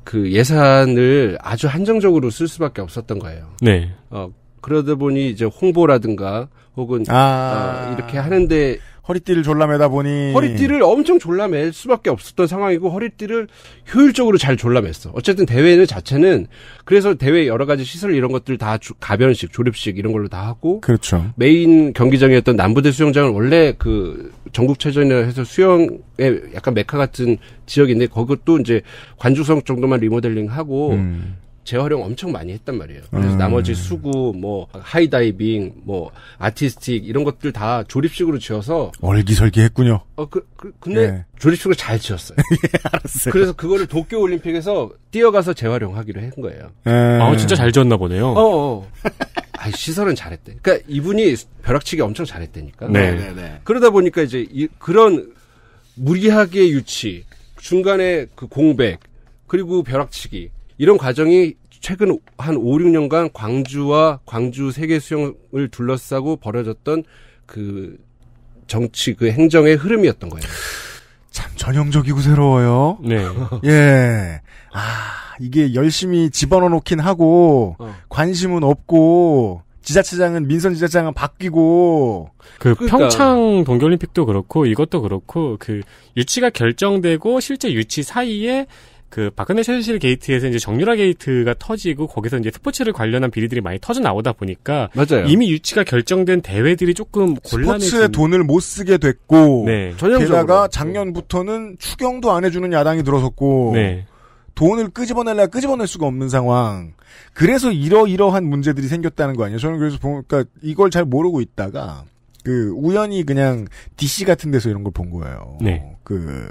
그 예산을 아주 한정적으로 쓸 수밖에 없었던 거예요. 네. 어 그러다 보니 이제 홍보라든가 혹은 아. 어, 이렇게 하는데 허리띠를 졸라매다 보니 허리띠를 엄청 졸라맬 수밖에 없었던 상황이고 허리띠를 효율적으로 잘 졸라맸어. 어쨌든 대회는 자체는 그래서 대회 여러 가지 시설 이런 것들 다 주, 가변식, 조립식 이런 걸로 다 하고 그렇죠. 메인 경기장이었던 남부대 수영장은 원래 그 전국체전이라 해서 수영의 약간 메카 같은 지역인데 그것도 이제 관중석 정도만 리모델링하고 음. 재활용 엄청 많이 했단 말이에요. 그래서 음. 나머지 수구, 뭐 하이다이빙, 뭐 아티스틱 이런 것들 다 조립식으로 지어서 얼기설기했군요. 어, 그, 그 근데 예. 조립식으로 잘 지었어요. 예, 알았어요. 그래서 그거를 도쿄 올림픽에서 뛰어가서 재활용하기로 한 거예요. 예. 아, 진짜 잘 지었나 보네요. 어. 어. 아, 시설은 잘했대. 그니까 이분이 벼락치기 엄청 잘했다니까. 네. 네. 네, 네. 그러다 보니까 이제 이, 그런 무리하게 유치, 중간에 그 공백, 그리고 벼락치기 이런 과정이 최근 한 5, 6년간 광주와 광주 세계 수영을 둘러싸고 벌어졌던 그 정치 그 행정의 흐름이었던 거예요. 참 전형적이고 새로워요. 네. 예. 아, 이게 열심히 집어넣어 놓긴 하고 어. 관심은 없고 지자체장은 민선 지자체장은 바뀌고 그 그러니까. 평창 동계올림픽도 그렇고 이것도 그렇고 그 유치가 결정되고 실제 유치 사이에 그 박근혜 최순실 게이트에서 이제 정유라 게이트가 터지고 거기서 이제 스포츠를 관련한 비리들이 많이 터져 나오다 보니까 맞아요. 이미 유치가 결정된 대회들이 조금 곤란해 스포츠에 돈을 못 쓰게 됐고 네. 게다가 작년부터는 추경도 안 해주는 야당이 들어섰고 네. 돈을 끄집어낼라 끄집어낼 수가 없는 상황. 그래서 이러이러한 문제들이 생겼다는 거 아니에요? 저는 그래서 보니까 그러니까 이걸 잘 모르고 있다가 그 우연히 그냥 DC 같은 데서 이런 걸 본 거예요. 네. 그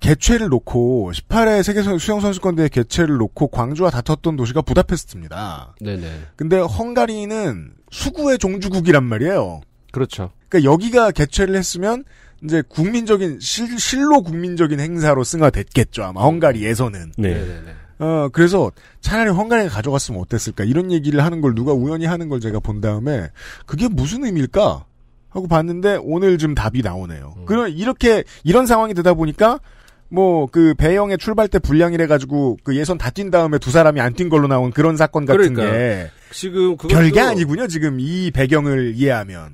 개최를 놓고 18회 세계 수영 선수권대회 개최를 놓고 광주와 다퉜던 도시가 부다페스트입니다. 네네. 근데 헝가리는 수구의 종주국이란 말이에요. 그렇죠. 그러니까 여기가 개최를 했으면 이제 국민적인 실, 실로 국민적인 행사로 승화됐겠죠 아마 헝가리에서는. 네. 네네어 그래서 차라리 헝가리가 가져갔으면 어땠을까 이런 얘기를 하는 걸 누가 우연히 하는 걸 제가 본 다음에 그게 무슨 의미일까 하고 봤는데 오늘 좀 답이 나오네요. 음. 그럼 이렇게 이런 상황이 되다 보니까 뭐그 배영의 출발 때 불량이래 가지고 그 예선 다 뛴 다음에 두 사람이 안 뛴 걸로 나온 그런 사건 같은 그러니까요. 게 지금 별게 아니군요. 지금 이 배경을 이해하면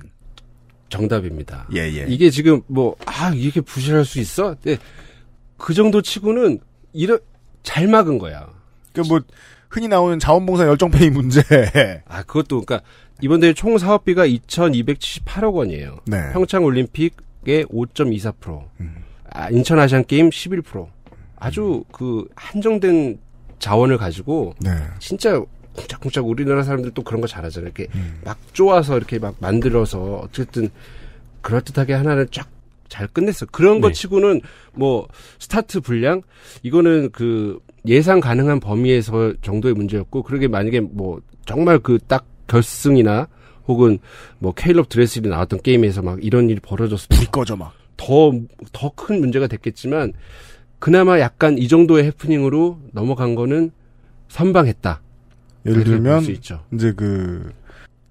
정답입니다. 예, 예. 이게 지금 뭐아 이렇게 부실할 수 있어? 네. 그 정도 치고는 이런 잘 막은 거야. 그뭐 흔히 나오는 자원봉사 열정페이 문제. 아, 그것도, 그니까, 이번 대회 총 사업비가 2,278억 원이에요. 네. 평창올림픽의 5.24%. 음. 아, 인천 아시안 게임 11% 아주 음. 그 한정된 자원을 가지고 네. 진짜 쿵짝쿵짝 우리나라 사람들 또 그런 거 잘하잖아요. 이렇게 음. 막 쪼아서 이렇게 막 만들어서 어쨌든 그럴듯하게 하나를 쫙 잘 끝냈어. 그런 네. 거 치고는 뭐 스타트 분량 이거는 그 예상 가능한 범위에서 정도의 문제였고 그러게 만약에 뭐 정말 그 딱 결승이나 혹은 뭐 케일럽 드레슬이 나왔던 게임에서 막 이런 일이 벌어졌어. 불 꺼져 막. 더더큰 문제가 됐겠지만 그나마 약간 이 정도의 해프닝으로 넘어간 거는 선방했다. 예를 들면 이제 그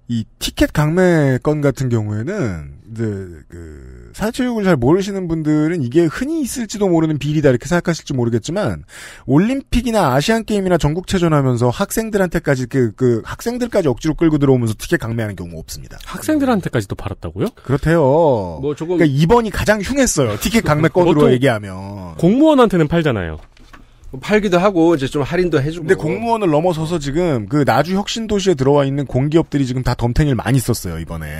이 티켓 강매 건 같은 경우에는 이제 그 사회체육을 잘 모르시는 분들은 이게 흔히 있을지도 모르는 비리다 이렇게 생각하실지 모르겠지만 올림픽이나 아시안 게임이나 전국체전 하면서 학생들한테까지 그, 그 학생들까지 억지로 끌고 들어오면서 티켓 강매하는 경우 없습니다. 학생들한테까지도 팔았다고요? 그렇대요. 뭐 조금 그러니까 이번이 가장 흉했어요. 티켓 강매 건으로 얘기하면 공무원한테는 팔잖아요. 팔기도 하고 이제 좀 할인도 해주고. 근데 공무원을 넘어서서 지금 그 나주 혁신 도시에 들어와 있는 공기업들이 지금 다 덤탱이를 많이 썼어요 이번에.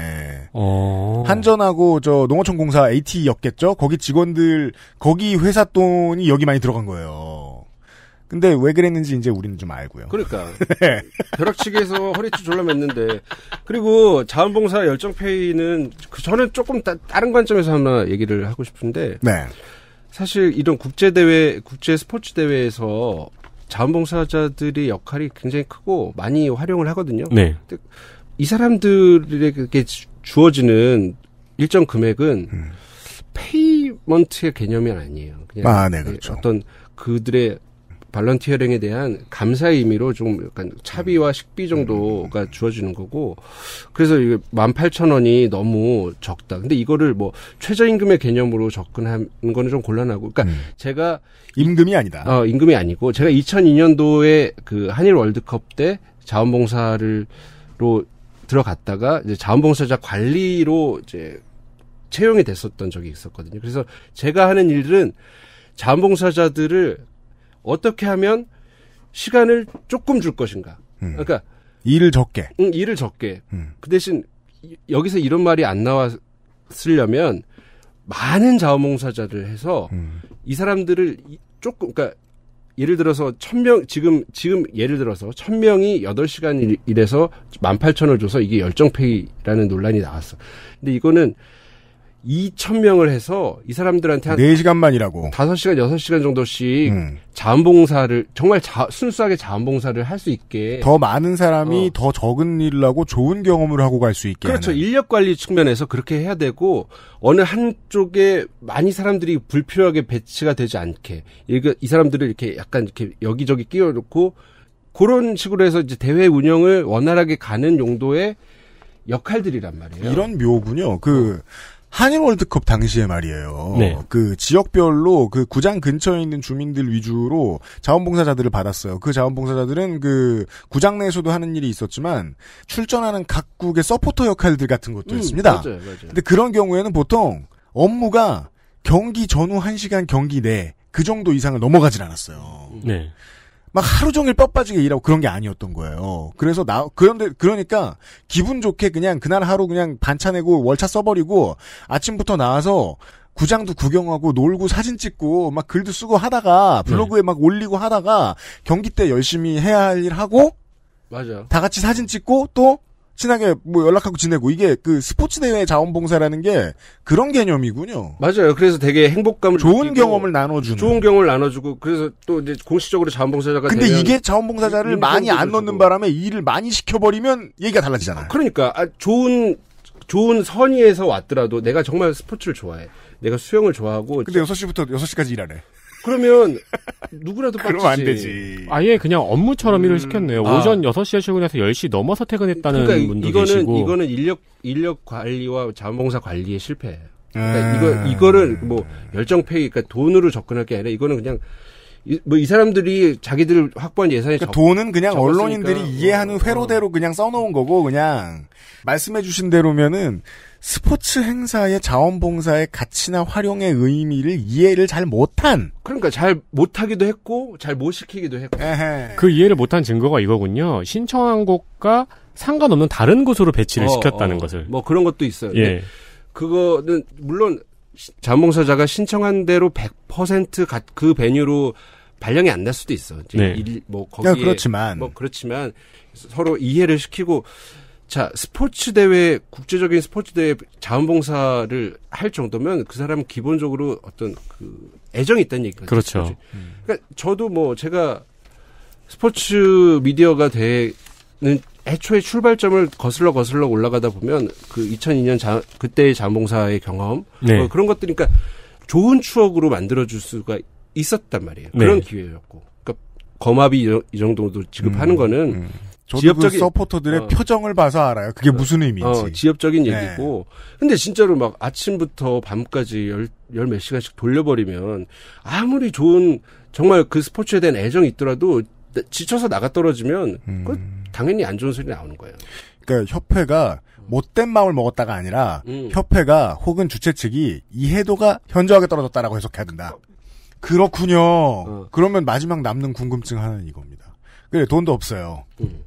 어... 한전하고 저 농어촌 공사 AT였겠죠. 거기 직원들 거기 회사 돈이 여기 많이 들어간 거예요. 근데 왜 그랬는지 이제 우리는 좀 알고요. 그러니까 네. 벼락치기에서 허리치 졸라맸는데 그리고 자원봉사 열정페이는 그 저는 조금 따, 다른 관점에서 하나 얘기를 하고 싶은데. 네. 사실 이런 국제 대회, 국제 스포츠 대회에서 자원봉사자들의 역할이 굉장히 크고 많이 활용을 하거든요. 네. 이 사람들에게 주어지는 일정 금액은 음. 페이먼트의 개념이 아니에요. 그냥 아, 네, 그렇죠. 어떤 그들의 발런티어링에 대한 감사의 의미로 좀 약간 차비와 음. 식비 정도가 음. 주어지는 거고 그래서 이게 만 팔천 원이 너무 적다. 근데 이거를 뭐 최저임금의 개념으로 접근하는 거는 좀 곤란하고 그러니까 음. 제가 임금이 아니다. 어, 임금이 아니고 제가 2002년도에 그 한일 월드컵 때 자원봉사를로 들어갔다가 이제 자원봉사자 관리로 이제 채용이 됐었던 적이 있었거든요. 그래서 제가 하는 일은 들 자원봉사자들을 어떻게 하면 시간을 조금 줄 것인가. 음. 그러니까 일을 적게. 응, 일을 적게. 음. 그 대신 여기서 이런 말이 안 나왔으려면 많은 자원봉사자를 해서 음. 이 사람들을 조금 그러니까 예를 들어서 천 명 지금 지금 예를 들어서 천명이 여덟 시간 일해서 만팔천을 줘서 이게 열정페이라는 논란이 나왔어. 근데 이거는 2,000명을 해서 이 사람들한테 한 4시간만이라고 5시간, 6시간 정도씩 음. 자원봉사를 정말 자, 순수하게 자원봉사를 할 수 있게 더 많은 사람이 어. 더 적은 일을 하고 좋은 경험을 하고 갈 수 있게 그렇죠. 하는. 인력 관리 측면에서 그렇게 해야 되고 어느 한쪽에 많이 사람들이 불필요하게 배치가 되지 않게 이거 이 사람들을 이렇게 약간 이렇게 여기저기 끼워 놓고 그런 식으로 해서 이제 대회 운영을 원활하게 가는 용도의 역할들이란 말이에요. 이런 묘군요. 그 어. 한일 월드컵 당시에 말이에요. 네. 그 지역별로 그 구장 근처에 있는 주민들 위주로 자원봉사자들을 받았어요. 그 자원봉사자들은 그 구장 내에서도 하는 일이 있었지만 출전하는 각국의 서포터 역할들 같은 것도 음, 있습니다. 맞아요, 맞아요. 근데 그런 경우에는 보통 업무가 경기 전후 1시간 경기 내 그 정도 이상을 넘어가질 않았어요. 네. 막 하루 종일 뼈 빠지게 일하고 그런 게 아니었던 거예요. 그래서 나 그런데 그러니까 기분 좋게 그냥 그날 하루 그냥 반차 내고 월차 써버리고 아침부터 나와서 구장도 구경하고 놀고 사진 찍고 막 글도 쓰고 하다가 블로그에 네. 막 올리고 하다가 경기 때 열심히 해야 할 일 하고 맞아요. 다 같이 사진 찍고 또 친하게 뭐 연락하고 지내고 이게 그 스포츠 대회 자원봉사라는 게 그런 개념이군요. 맞아요. 그래서 되게 행복감을 좋은 경험을 나눠주는 좋은 경험을 나눠주고 그래서 또 이제 공식적으로 자원봉사자가 근데 이게 자원봉사자를 많이 안 넣는 바람에 일을 많이 시켜버리면 얘기가 달라지잖아요. 그러니까 아, 좋은 좋은 선의에서 왔더라도 내가 정말 스포츠를 좋아해. 내가 수영을 좋아하고 근데 6시부터 6시까지 일하네. 그러면 누구라도 그러안 되지. 아예 그냥 업무처럼 음... 일을 시켰네요. 아. 오전 6시에 출근해서 10시 넘어서 퇴근했다는 그러니까 분도 이거는, 계시고. 이거는 인력 인력 관리와 자원봉사 관리의 실패예요. 그러니까 아. 이거 이거를 뭐 열정 페이 그러니까 돈으로 접근할 게 아니라 이거는 그냥 뭐이 뭐 사람들이 자기들 확보한 예산에 그러니까 돈은 그냥 접었으니까. 언론인들이 이해하는 어. 회로대로 그냥 써놓은 거고 그냥 말씀해주신 대로면은 스포츠 행사의 자원봉사의 가치나 활용의 의미를 이해를 잘 못한. 그러니까 잘 못하기도 했고 잘 못 시키기도 했고. 에헤. 그 이해를 못한 증거가 이거군요. 신청한 곳과 상관없는 다른 곳으로 배치를 어, 시켰다는 어, 것을. 뭐 그런 것도 있어요. 예. 그거는 물론 자원봉사자가 신청한 대로 100%그 베뉴로 발령이 안 날 수도 있어. 이 네. 일, 뭐 그러니까 거기에 그렇지만 뭐 그렇지만 서로 이해를 시키고 자, 스포츠 대회, 국제적인 스포츠 대회 자원봉사를 할 정도면 그 사람은 기본적으로 어떤 그 애정이 있다는 얘기거든요. 그렇죠. 음. 그러니까 저도 뭐 제가 스포츠 미디어가 되는 애초에 출발점을 거슬러 거슬러 올라가다 보면 그 2002년 자, 그때의 자원봉사의 경험 네. 뭐 그런 것들 그러니까 좋은 추억으로 만들어 줄 수가 있었단 말이에요. 그런 네. 기회였고. 그러니까 거마비 이 정도도 지급하는 음, 거는 음. 지역적인 그 서포터들의 어, 표정을 봐서 알아요. 그게 어. 무슨 의미인지. 어, 지역적인 네. 얘기고. 네. 근데 진짜로 막 아침부터 밤까지 열열 몇 시간씩 돌려버리면 아무리 좋은 정말 그 스포츠에 대한 애정이 있더라도 지쳐서 나가 떨어지면 음. 그 당연히 안 좋은 소리 나오는 거예요. 그러니까 협회가 못된 마음을 먹었다가 아니라 음. 협회가 혹은 주최 측이 이해도가 현저하게 떨어졌다라고 해석해야 된다. 어. 그렇군요. 어. 그러면 마지막 남는 궁금증 하나는 이겁니다. 그래 예, 돈도 없어요. 음.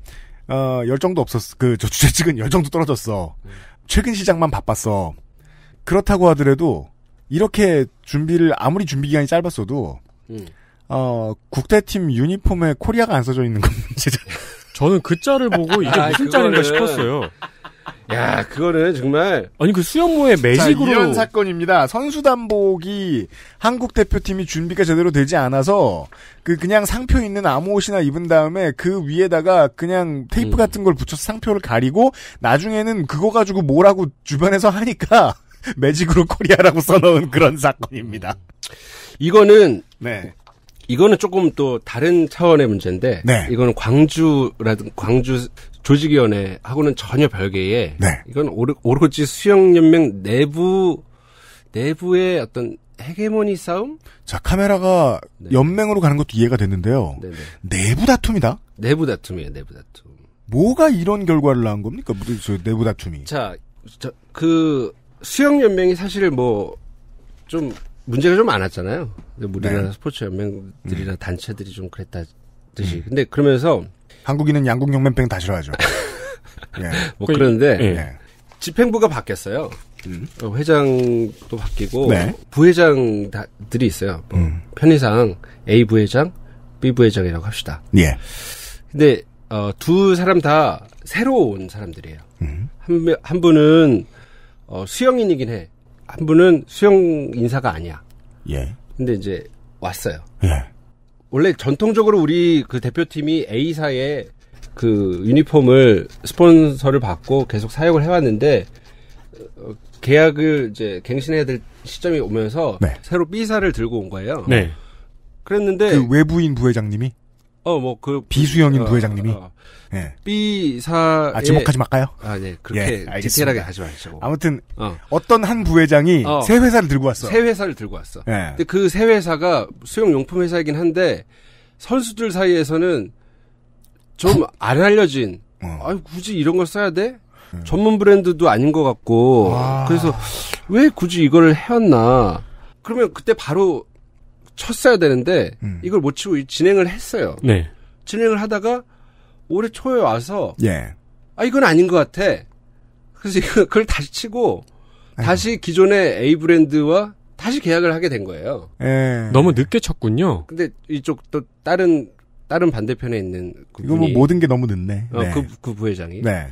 어, 열정도 없었 그, 저주제찍은 열정도 떨어졌어. 음. 최근 시장만 바빴어. 그렇다고 하더라도, 이렇게 준비를, 아무리 준비 기간이 짧았어도, 음. 어, 국대팀 유니폼에 코리아가 안 써져 있는 건문제 저는 그 자를 보고 이게 무슨 자인가 싶었어요. 야, 그거는 정말 아니 그 수영모의 매직으로 자, 이런 사건입니다. 선수 단복이 한국 대표팀이 준비가 제대로 되지 않아서 그 그냥 상표 있는 아무 옷이나 입은 다음에 그 위에다가 그냥 테이프 음. 같은 걸 붙여서 상표를 가리고 나중에는 그거 가지고 뭐라고 주변에서 하니까 매직으로 코리아라고 써놓은 그런 사건입니다. 이거는 네. 이거는 조금 또 다른 차원의 문제인데 네. 이거는 광주라든 광주 조직위원회하고는 전혀 별개의 네. 이건 오르, 오로지 수영연맹 내부 내부의 어떤 헤게모니 싸움? 자 카메라가 네. 연맹으로 가는 것도 이해가 됐는데요. 네네. 네. 내부 다툼이다. 내부 다툼이에요. 내부 다툼. 뭐가 이런 결과를 낳은 겁니까? 뭐, 저 내부 다툼이. 자그 수영연맹이 사실 뭐좀 문제가 좀 많았잖아요. 우리나라 네. 스포츠 연맹들이나 음. 단체들이 좀 그랬다듯이. 음. 근데 그러면서 한국인은 양국 용맹팽 다 싫어하죠. 예. 뭐 그런데 예. 예. 집행부가 바뀌었어요. 음. 어, 회장도 바뀌고 네. 부회장들이 있어요. 뭐 음. 편의상 A 부회장, B 부회장이라고 합시다. 예. 근데 어, 두 사람 다 새로운 사람들이에요. 음. 한, 한 분은 어, 수영인이긴 해. 한 분은 수영 인사가 아니야. 예. 근데 이제 왔어요. 예. 원래 전통적으로 우리 그 대표팀이 A사의 그 유니폼을 스폰서를 받고 계속 사역을 해왔는데 어, 계약을 이제 갱신해야 될 시점이 오면서 네. 새로 B사를 들고 온 거예요. 네. 그랬는데 그 외부인 부회장님이 어, 뭐, 그. 비수형인 어, 부회장님이. 어, 예. B사. 아, 지목하지 말까요? 예. 아, 네. 그렇게 예, 디테일하게 하지 마시고. 아무튼, 어. 떤한 부회장이 어. 새 회사를 들고 왔어. 새 회사를 들고 왔어. 예. 근데 그 새 회사가 수영용품 회사이긴 한데, 선수들 사이에서는 좀 안 알려진, 어. 아 굳이 이런 걸 써야 돼? 음. 전문 브랜드도 아닌 것 같고, 와. 아. 그래서 왜 굳이 이걸 해왔나. 그러면 그때 바로 쳤어야 되는데 음. 이걸 못 치고 진행을 했어요. 네. 진행을 하다가 올해 초에 와서 예. 아 이건 아닌 것 같아. 그래서 그걸 다시 치고 아이고. 다시 기존의 A 브랜드와 다시 계약을 하게 된 거예요. 예. 너무 늦게 쳤군요. 근데 이쪽 또 다른 다른 반대편에 있는 그 이거 뭐 모든 게 너무 늦네. 어, 네. 그, 그 부회장이 네.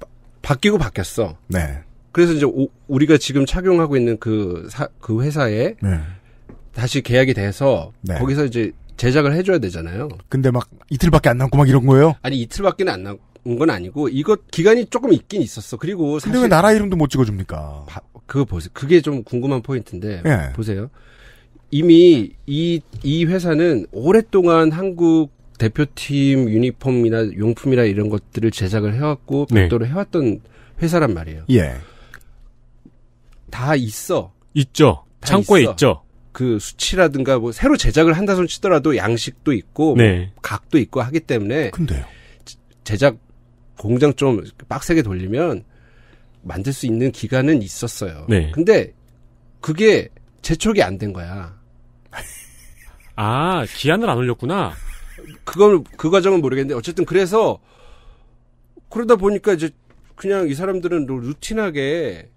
바, 바뀌고 바뀌었어. 네. 그래서 이제 오, 우리가 지금 착용하고 있는 그, 사, 그회사에 네. 다시 계약이 돼서 네. 거기서 이제 제작을 해줘야 되잖아요. 근데 막 이틀밖에 안 남고 막 이런 거예요? 아니 이틀밖에는 안 남고. 건 아니고 이거 기간이 조금 있긴 있었어. 그리고 사실 근데 왜 나라 이름도 못 찍어줍니까? 바, 그거 보세요. 그게 좀 궁금한 포인트인데 예. 보세요. 이미 이 이 회사는 오랫동안 한국 대표팀 유니폼이나 용품이나 이런 것들을 제작을 해왔고 네. 별도로 네. 해왔던 회사란 말이에요. 예. 다 있어. 있죠. 다 창고에 있어. 있죠 그 수치라든가 뭐 새로 제작을 한다손 치더라도 양식도 있고 뭐 네. 각도 있고 하기 때문에 근데요. 제작 공장 좀 빡세게 돌리면 만들 수 있는 기간은 있었어요. 네. 근데 그게 재촉이 안 된 거야. 아 기한을 안 올렸구나. 그건 그 과정은 모르겠는데 어쨌든 그래서 그러다 보니까 이제 그냥 이 사람들은 루틴하게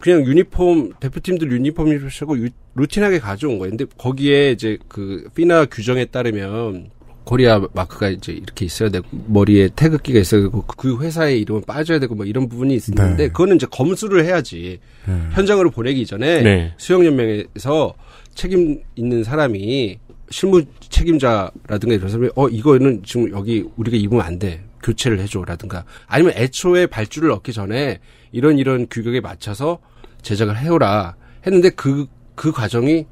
그냥 유니폼 대표팀들 유니폼 입으시고 루틴하게 가져온 거예요. 근데 거기에 이제 그 피나 규정에 따르면 코리아 마크가 이제 이렇게 있어야 되고 머리에 태극기가 있어야 되고 그 회사의 이름은 빠져야 되고 뭐 이런 부분이 있는데 네. 그거는 이제 검수를 해야지 네. 현장으로 보내기 전에 네. 수영연맹에서 책임 있는 사람이 실무 책임자라든가 이런 사람이 어 이거는 지금 여기 우리가 입으면 안 돼 교체를 해줘라든가 아니면 애초에 발주를 얻기 전에 이런 이런 규격에 맞춰서 제작을 해오라 했는데 그그 그 과정이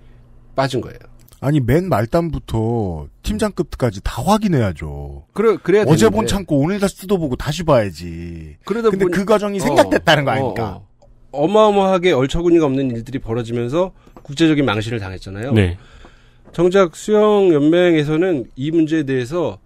빠진 거예요. 아니 맨 말단부터 팀장급까지 다 확인해야죠. 그래 그래야 어제 되는데. 본 창고 오늘 다시 뜯어보고 다시 봐야지. 그러다 근데 본... 그 과정이 어, 생각됐다는거 어, 아닙니까? 어, 어. 마어마하게 얼차군이가 없는 일들이 벌어지면서 국제적인 망신을 당했잖아요. 네. 정작 수영 연맹에서는 이 문제에 대해서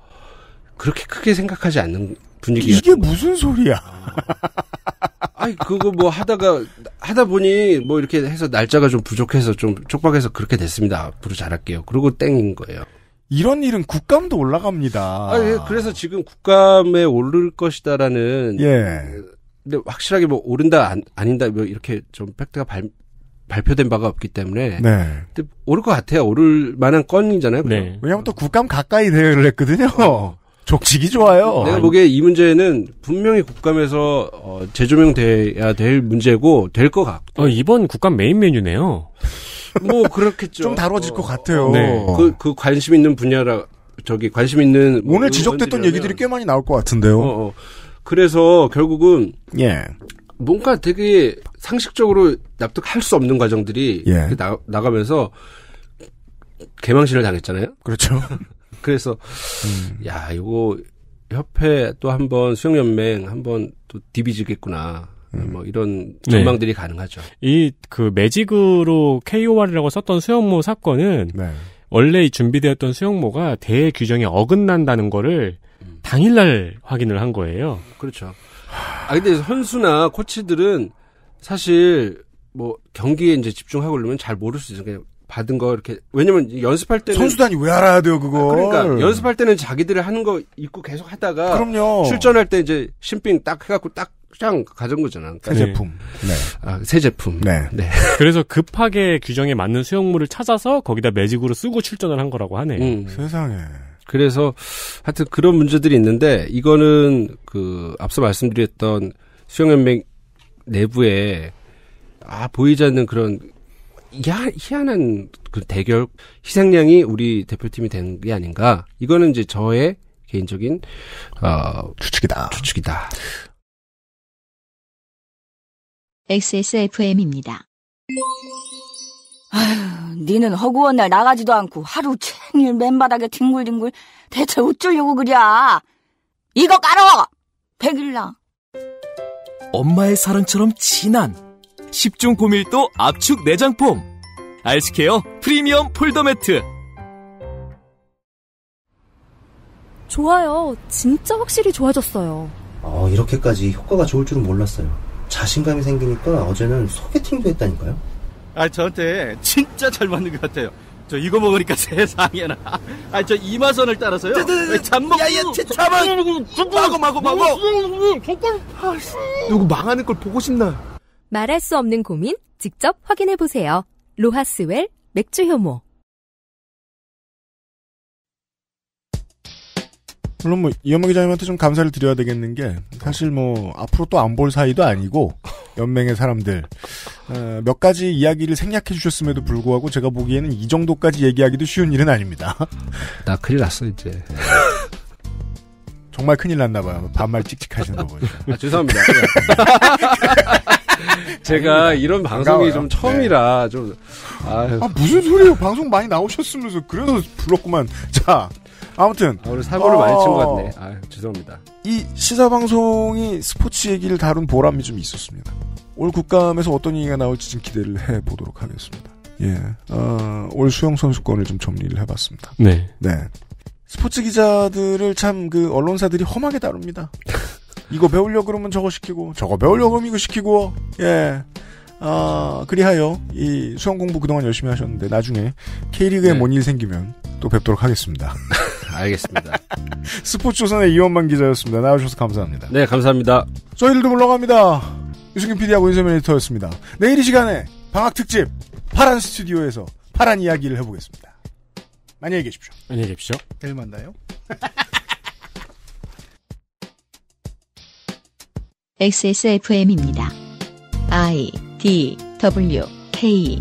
그렇게 크게 생각하지 않는 분위기가 이게 무슨 소리야? 어. 아니 그거 뭐 하다가 하다 보니 뭐 이렇게 해서 날짜가 좀 부족해서 좀 촉박해서 그렇게 됐습니다. 앞으로 잘할게요. 그리고 땡인 거예요. 이런 일은 국감도 올라갑니다. 아, 예. 그래서 지금 국감에 오를 것이다라는 예. 근데 확실하게 뭐 오른다 안, 아닌다 뭐 이렇게 좀 팩트가 발, 발표된 바가 없기 때문에 네. 오를 것 같아요. 오를 만한 건이잖아요. 네. 왜냐하면 또 국감 가까이 대회를 했거든요. 어. 족치기 좋아요. 내가 보기에 이 문제는 분명히 국감에서 어, 재조명돼야 될 문제고 될 것 같고. 어, 이번 국감 메인 메뉴네요. 뭐 그렇겠죠. 좀 다뤄질 어, 것 같아요. 네. 그, 그 관심 있는 분야라 저기 관심 있는 오늘 지적됐던 얘기들이 꽤 많이 나올 것 같은데요. 어, 어, 그래서 결국은 예. 뭔가 되게 상식적으로 납득할 수 없는 과정들이 예. 나, 나가면서 개망신을 당했잖아요. 그렇죠. 그래서 음. 야 이거 협회 또 한번 수영연맹 한번 또 디비지겠구나. 음. 뭐 이런 네. 전망들이 네. 가능하죠. 이 그 매직으로 KOR이라고 썼던 수영모 사건은 네. 원래 준비되었던 수영모가 대회 규정에 어긋난다는 거를 음. 당일날 확인을 한 거예요. 그렇죠. 아 근데 선수나 코치들은 사실 뭐 경기에 이제 집중하고 그러면 잘 모를 수 있어요. 그냥 받은 거 이렇게 왜냐면 연습할 때는 선수단이 왜 알아야 돼요 그거 아, 그러니까 연습할 때는 자기들이 하는 거 입고 계속 하다가 그럼요 출전할 때 이제 신빙 딱 해갖고 딱 그냥 가진 거잖아. 그러니까 새 제품. 네. 아, 제품. 네. 네. 그래서 급하게 규정에 맞는 수영물을 찾아서 거기다 매직으로 쓰고 출전을 한 거라고 하네 음. 세상에. 그래서 하여튼 그런 문제들이 있는데 이거는 그 앞서 말씀드렸던 수영연맹 내부에 아 보이지 않는 그런 야, 희한한 그 대결 희생양이 우리 대표팀이 된 게 아닌가. 이거는 이제 저의 개인적인 어, 추측이다. 추측이다. XSFM입니다. 아휴, 니는 허구원 날 나가지도 않고 하루 챙일 맨바닥에 뒹굴뒹굴 대체 어쩌려고 그랴? 이거 깔어! 백일라. 엄마의 사랑처럼 진한 10중 고밀도 압축 내장폼 알스케어 프리미엄 폴더 매트 좋아요. 진짜 확실히 좋아졌어요. 어, 이렇게까지 효과가 좋을 줄은 몰랐어요. 자신감이 생기니까 어제는 소개팅도 했다니까요. 아, 저한테 진짜 잘 맞는 것 같아요. 저 이거 먹으니까 세상에나. 아, 저 이마선을 따라서요. 잠먹. 야, 야, 잠만. 마고 마고 마고. 누구 망하는 걸 보고 싶나? 말할 수 없는 고민 직접 확인해 보세요. 로하스웰 맥주 효모. 물론 뭐 이현명 기자님한테 좀 감사를 드려야 되겠는 게 사실 뭐 앞으로 또 안 볼 사이도 아니고 연맹의 사람들 어, 몇 가지 이야기를 생략해 주셨음에도 불구하고 제가 보기에는 이 정도까지 얘기하기도 쉬운 일은 아닙니다. 나 큰일 났어 이제. 정말 큰일 났나 봐요. 반말 찍찍하시는 거 보니까. 아, 죄송합니다. 제가 이런 방송이 좀 처음이라 네. 좀아아 무슨 소리예요? 방송 많이 나오셨으면서 그래서 불렀구만. 자 아무튼 아, 오늘 사고를 어... 많이 친 것 같네. 아 죄송합니다. 이 시사 방송이 스포츠 얘기를 다룬 보람이 좀 있었습니다. 올 국감에서 어떤 얘기가 나올지 좀 기대를 해 보도록 하겠습니다. 예, 어, 올 수영 선수권을 좀 정리를 해봤습니다. 네, 네. 스포츠 기자들을 참 그 언론사들이 험하게 다룹니다. 이거 배우려 그러면 저거 시키고 저거 배우려 그러면 이거 시키고 예. 아, 그리하여 이 수영 공부 그동안 열심히 하셨는데 나중에 K리그에 네. 뭔일 생기면 또 뵙도록 하겠습니다. 알겠습니다. 스포츠조선의 이원만 기자였습니다. 나와주셔서 감사합니다. 네, 감사합니다. 저희들도 물러갑니다. 유승균 PD하고 윤세민 에디터였습니다. 내일 이 시간에 방학 특집 파란 스튜디오에서 파란 이야기를 해보겠습니다. 안녕히 계십시오. 안녕히 계십시오. 내일 만나요. XSFM입니다. I D W K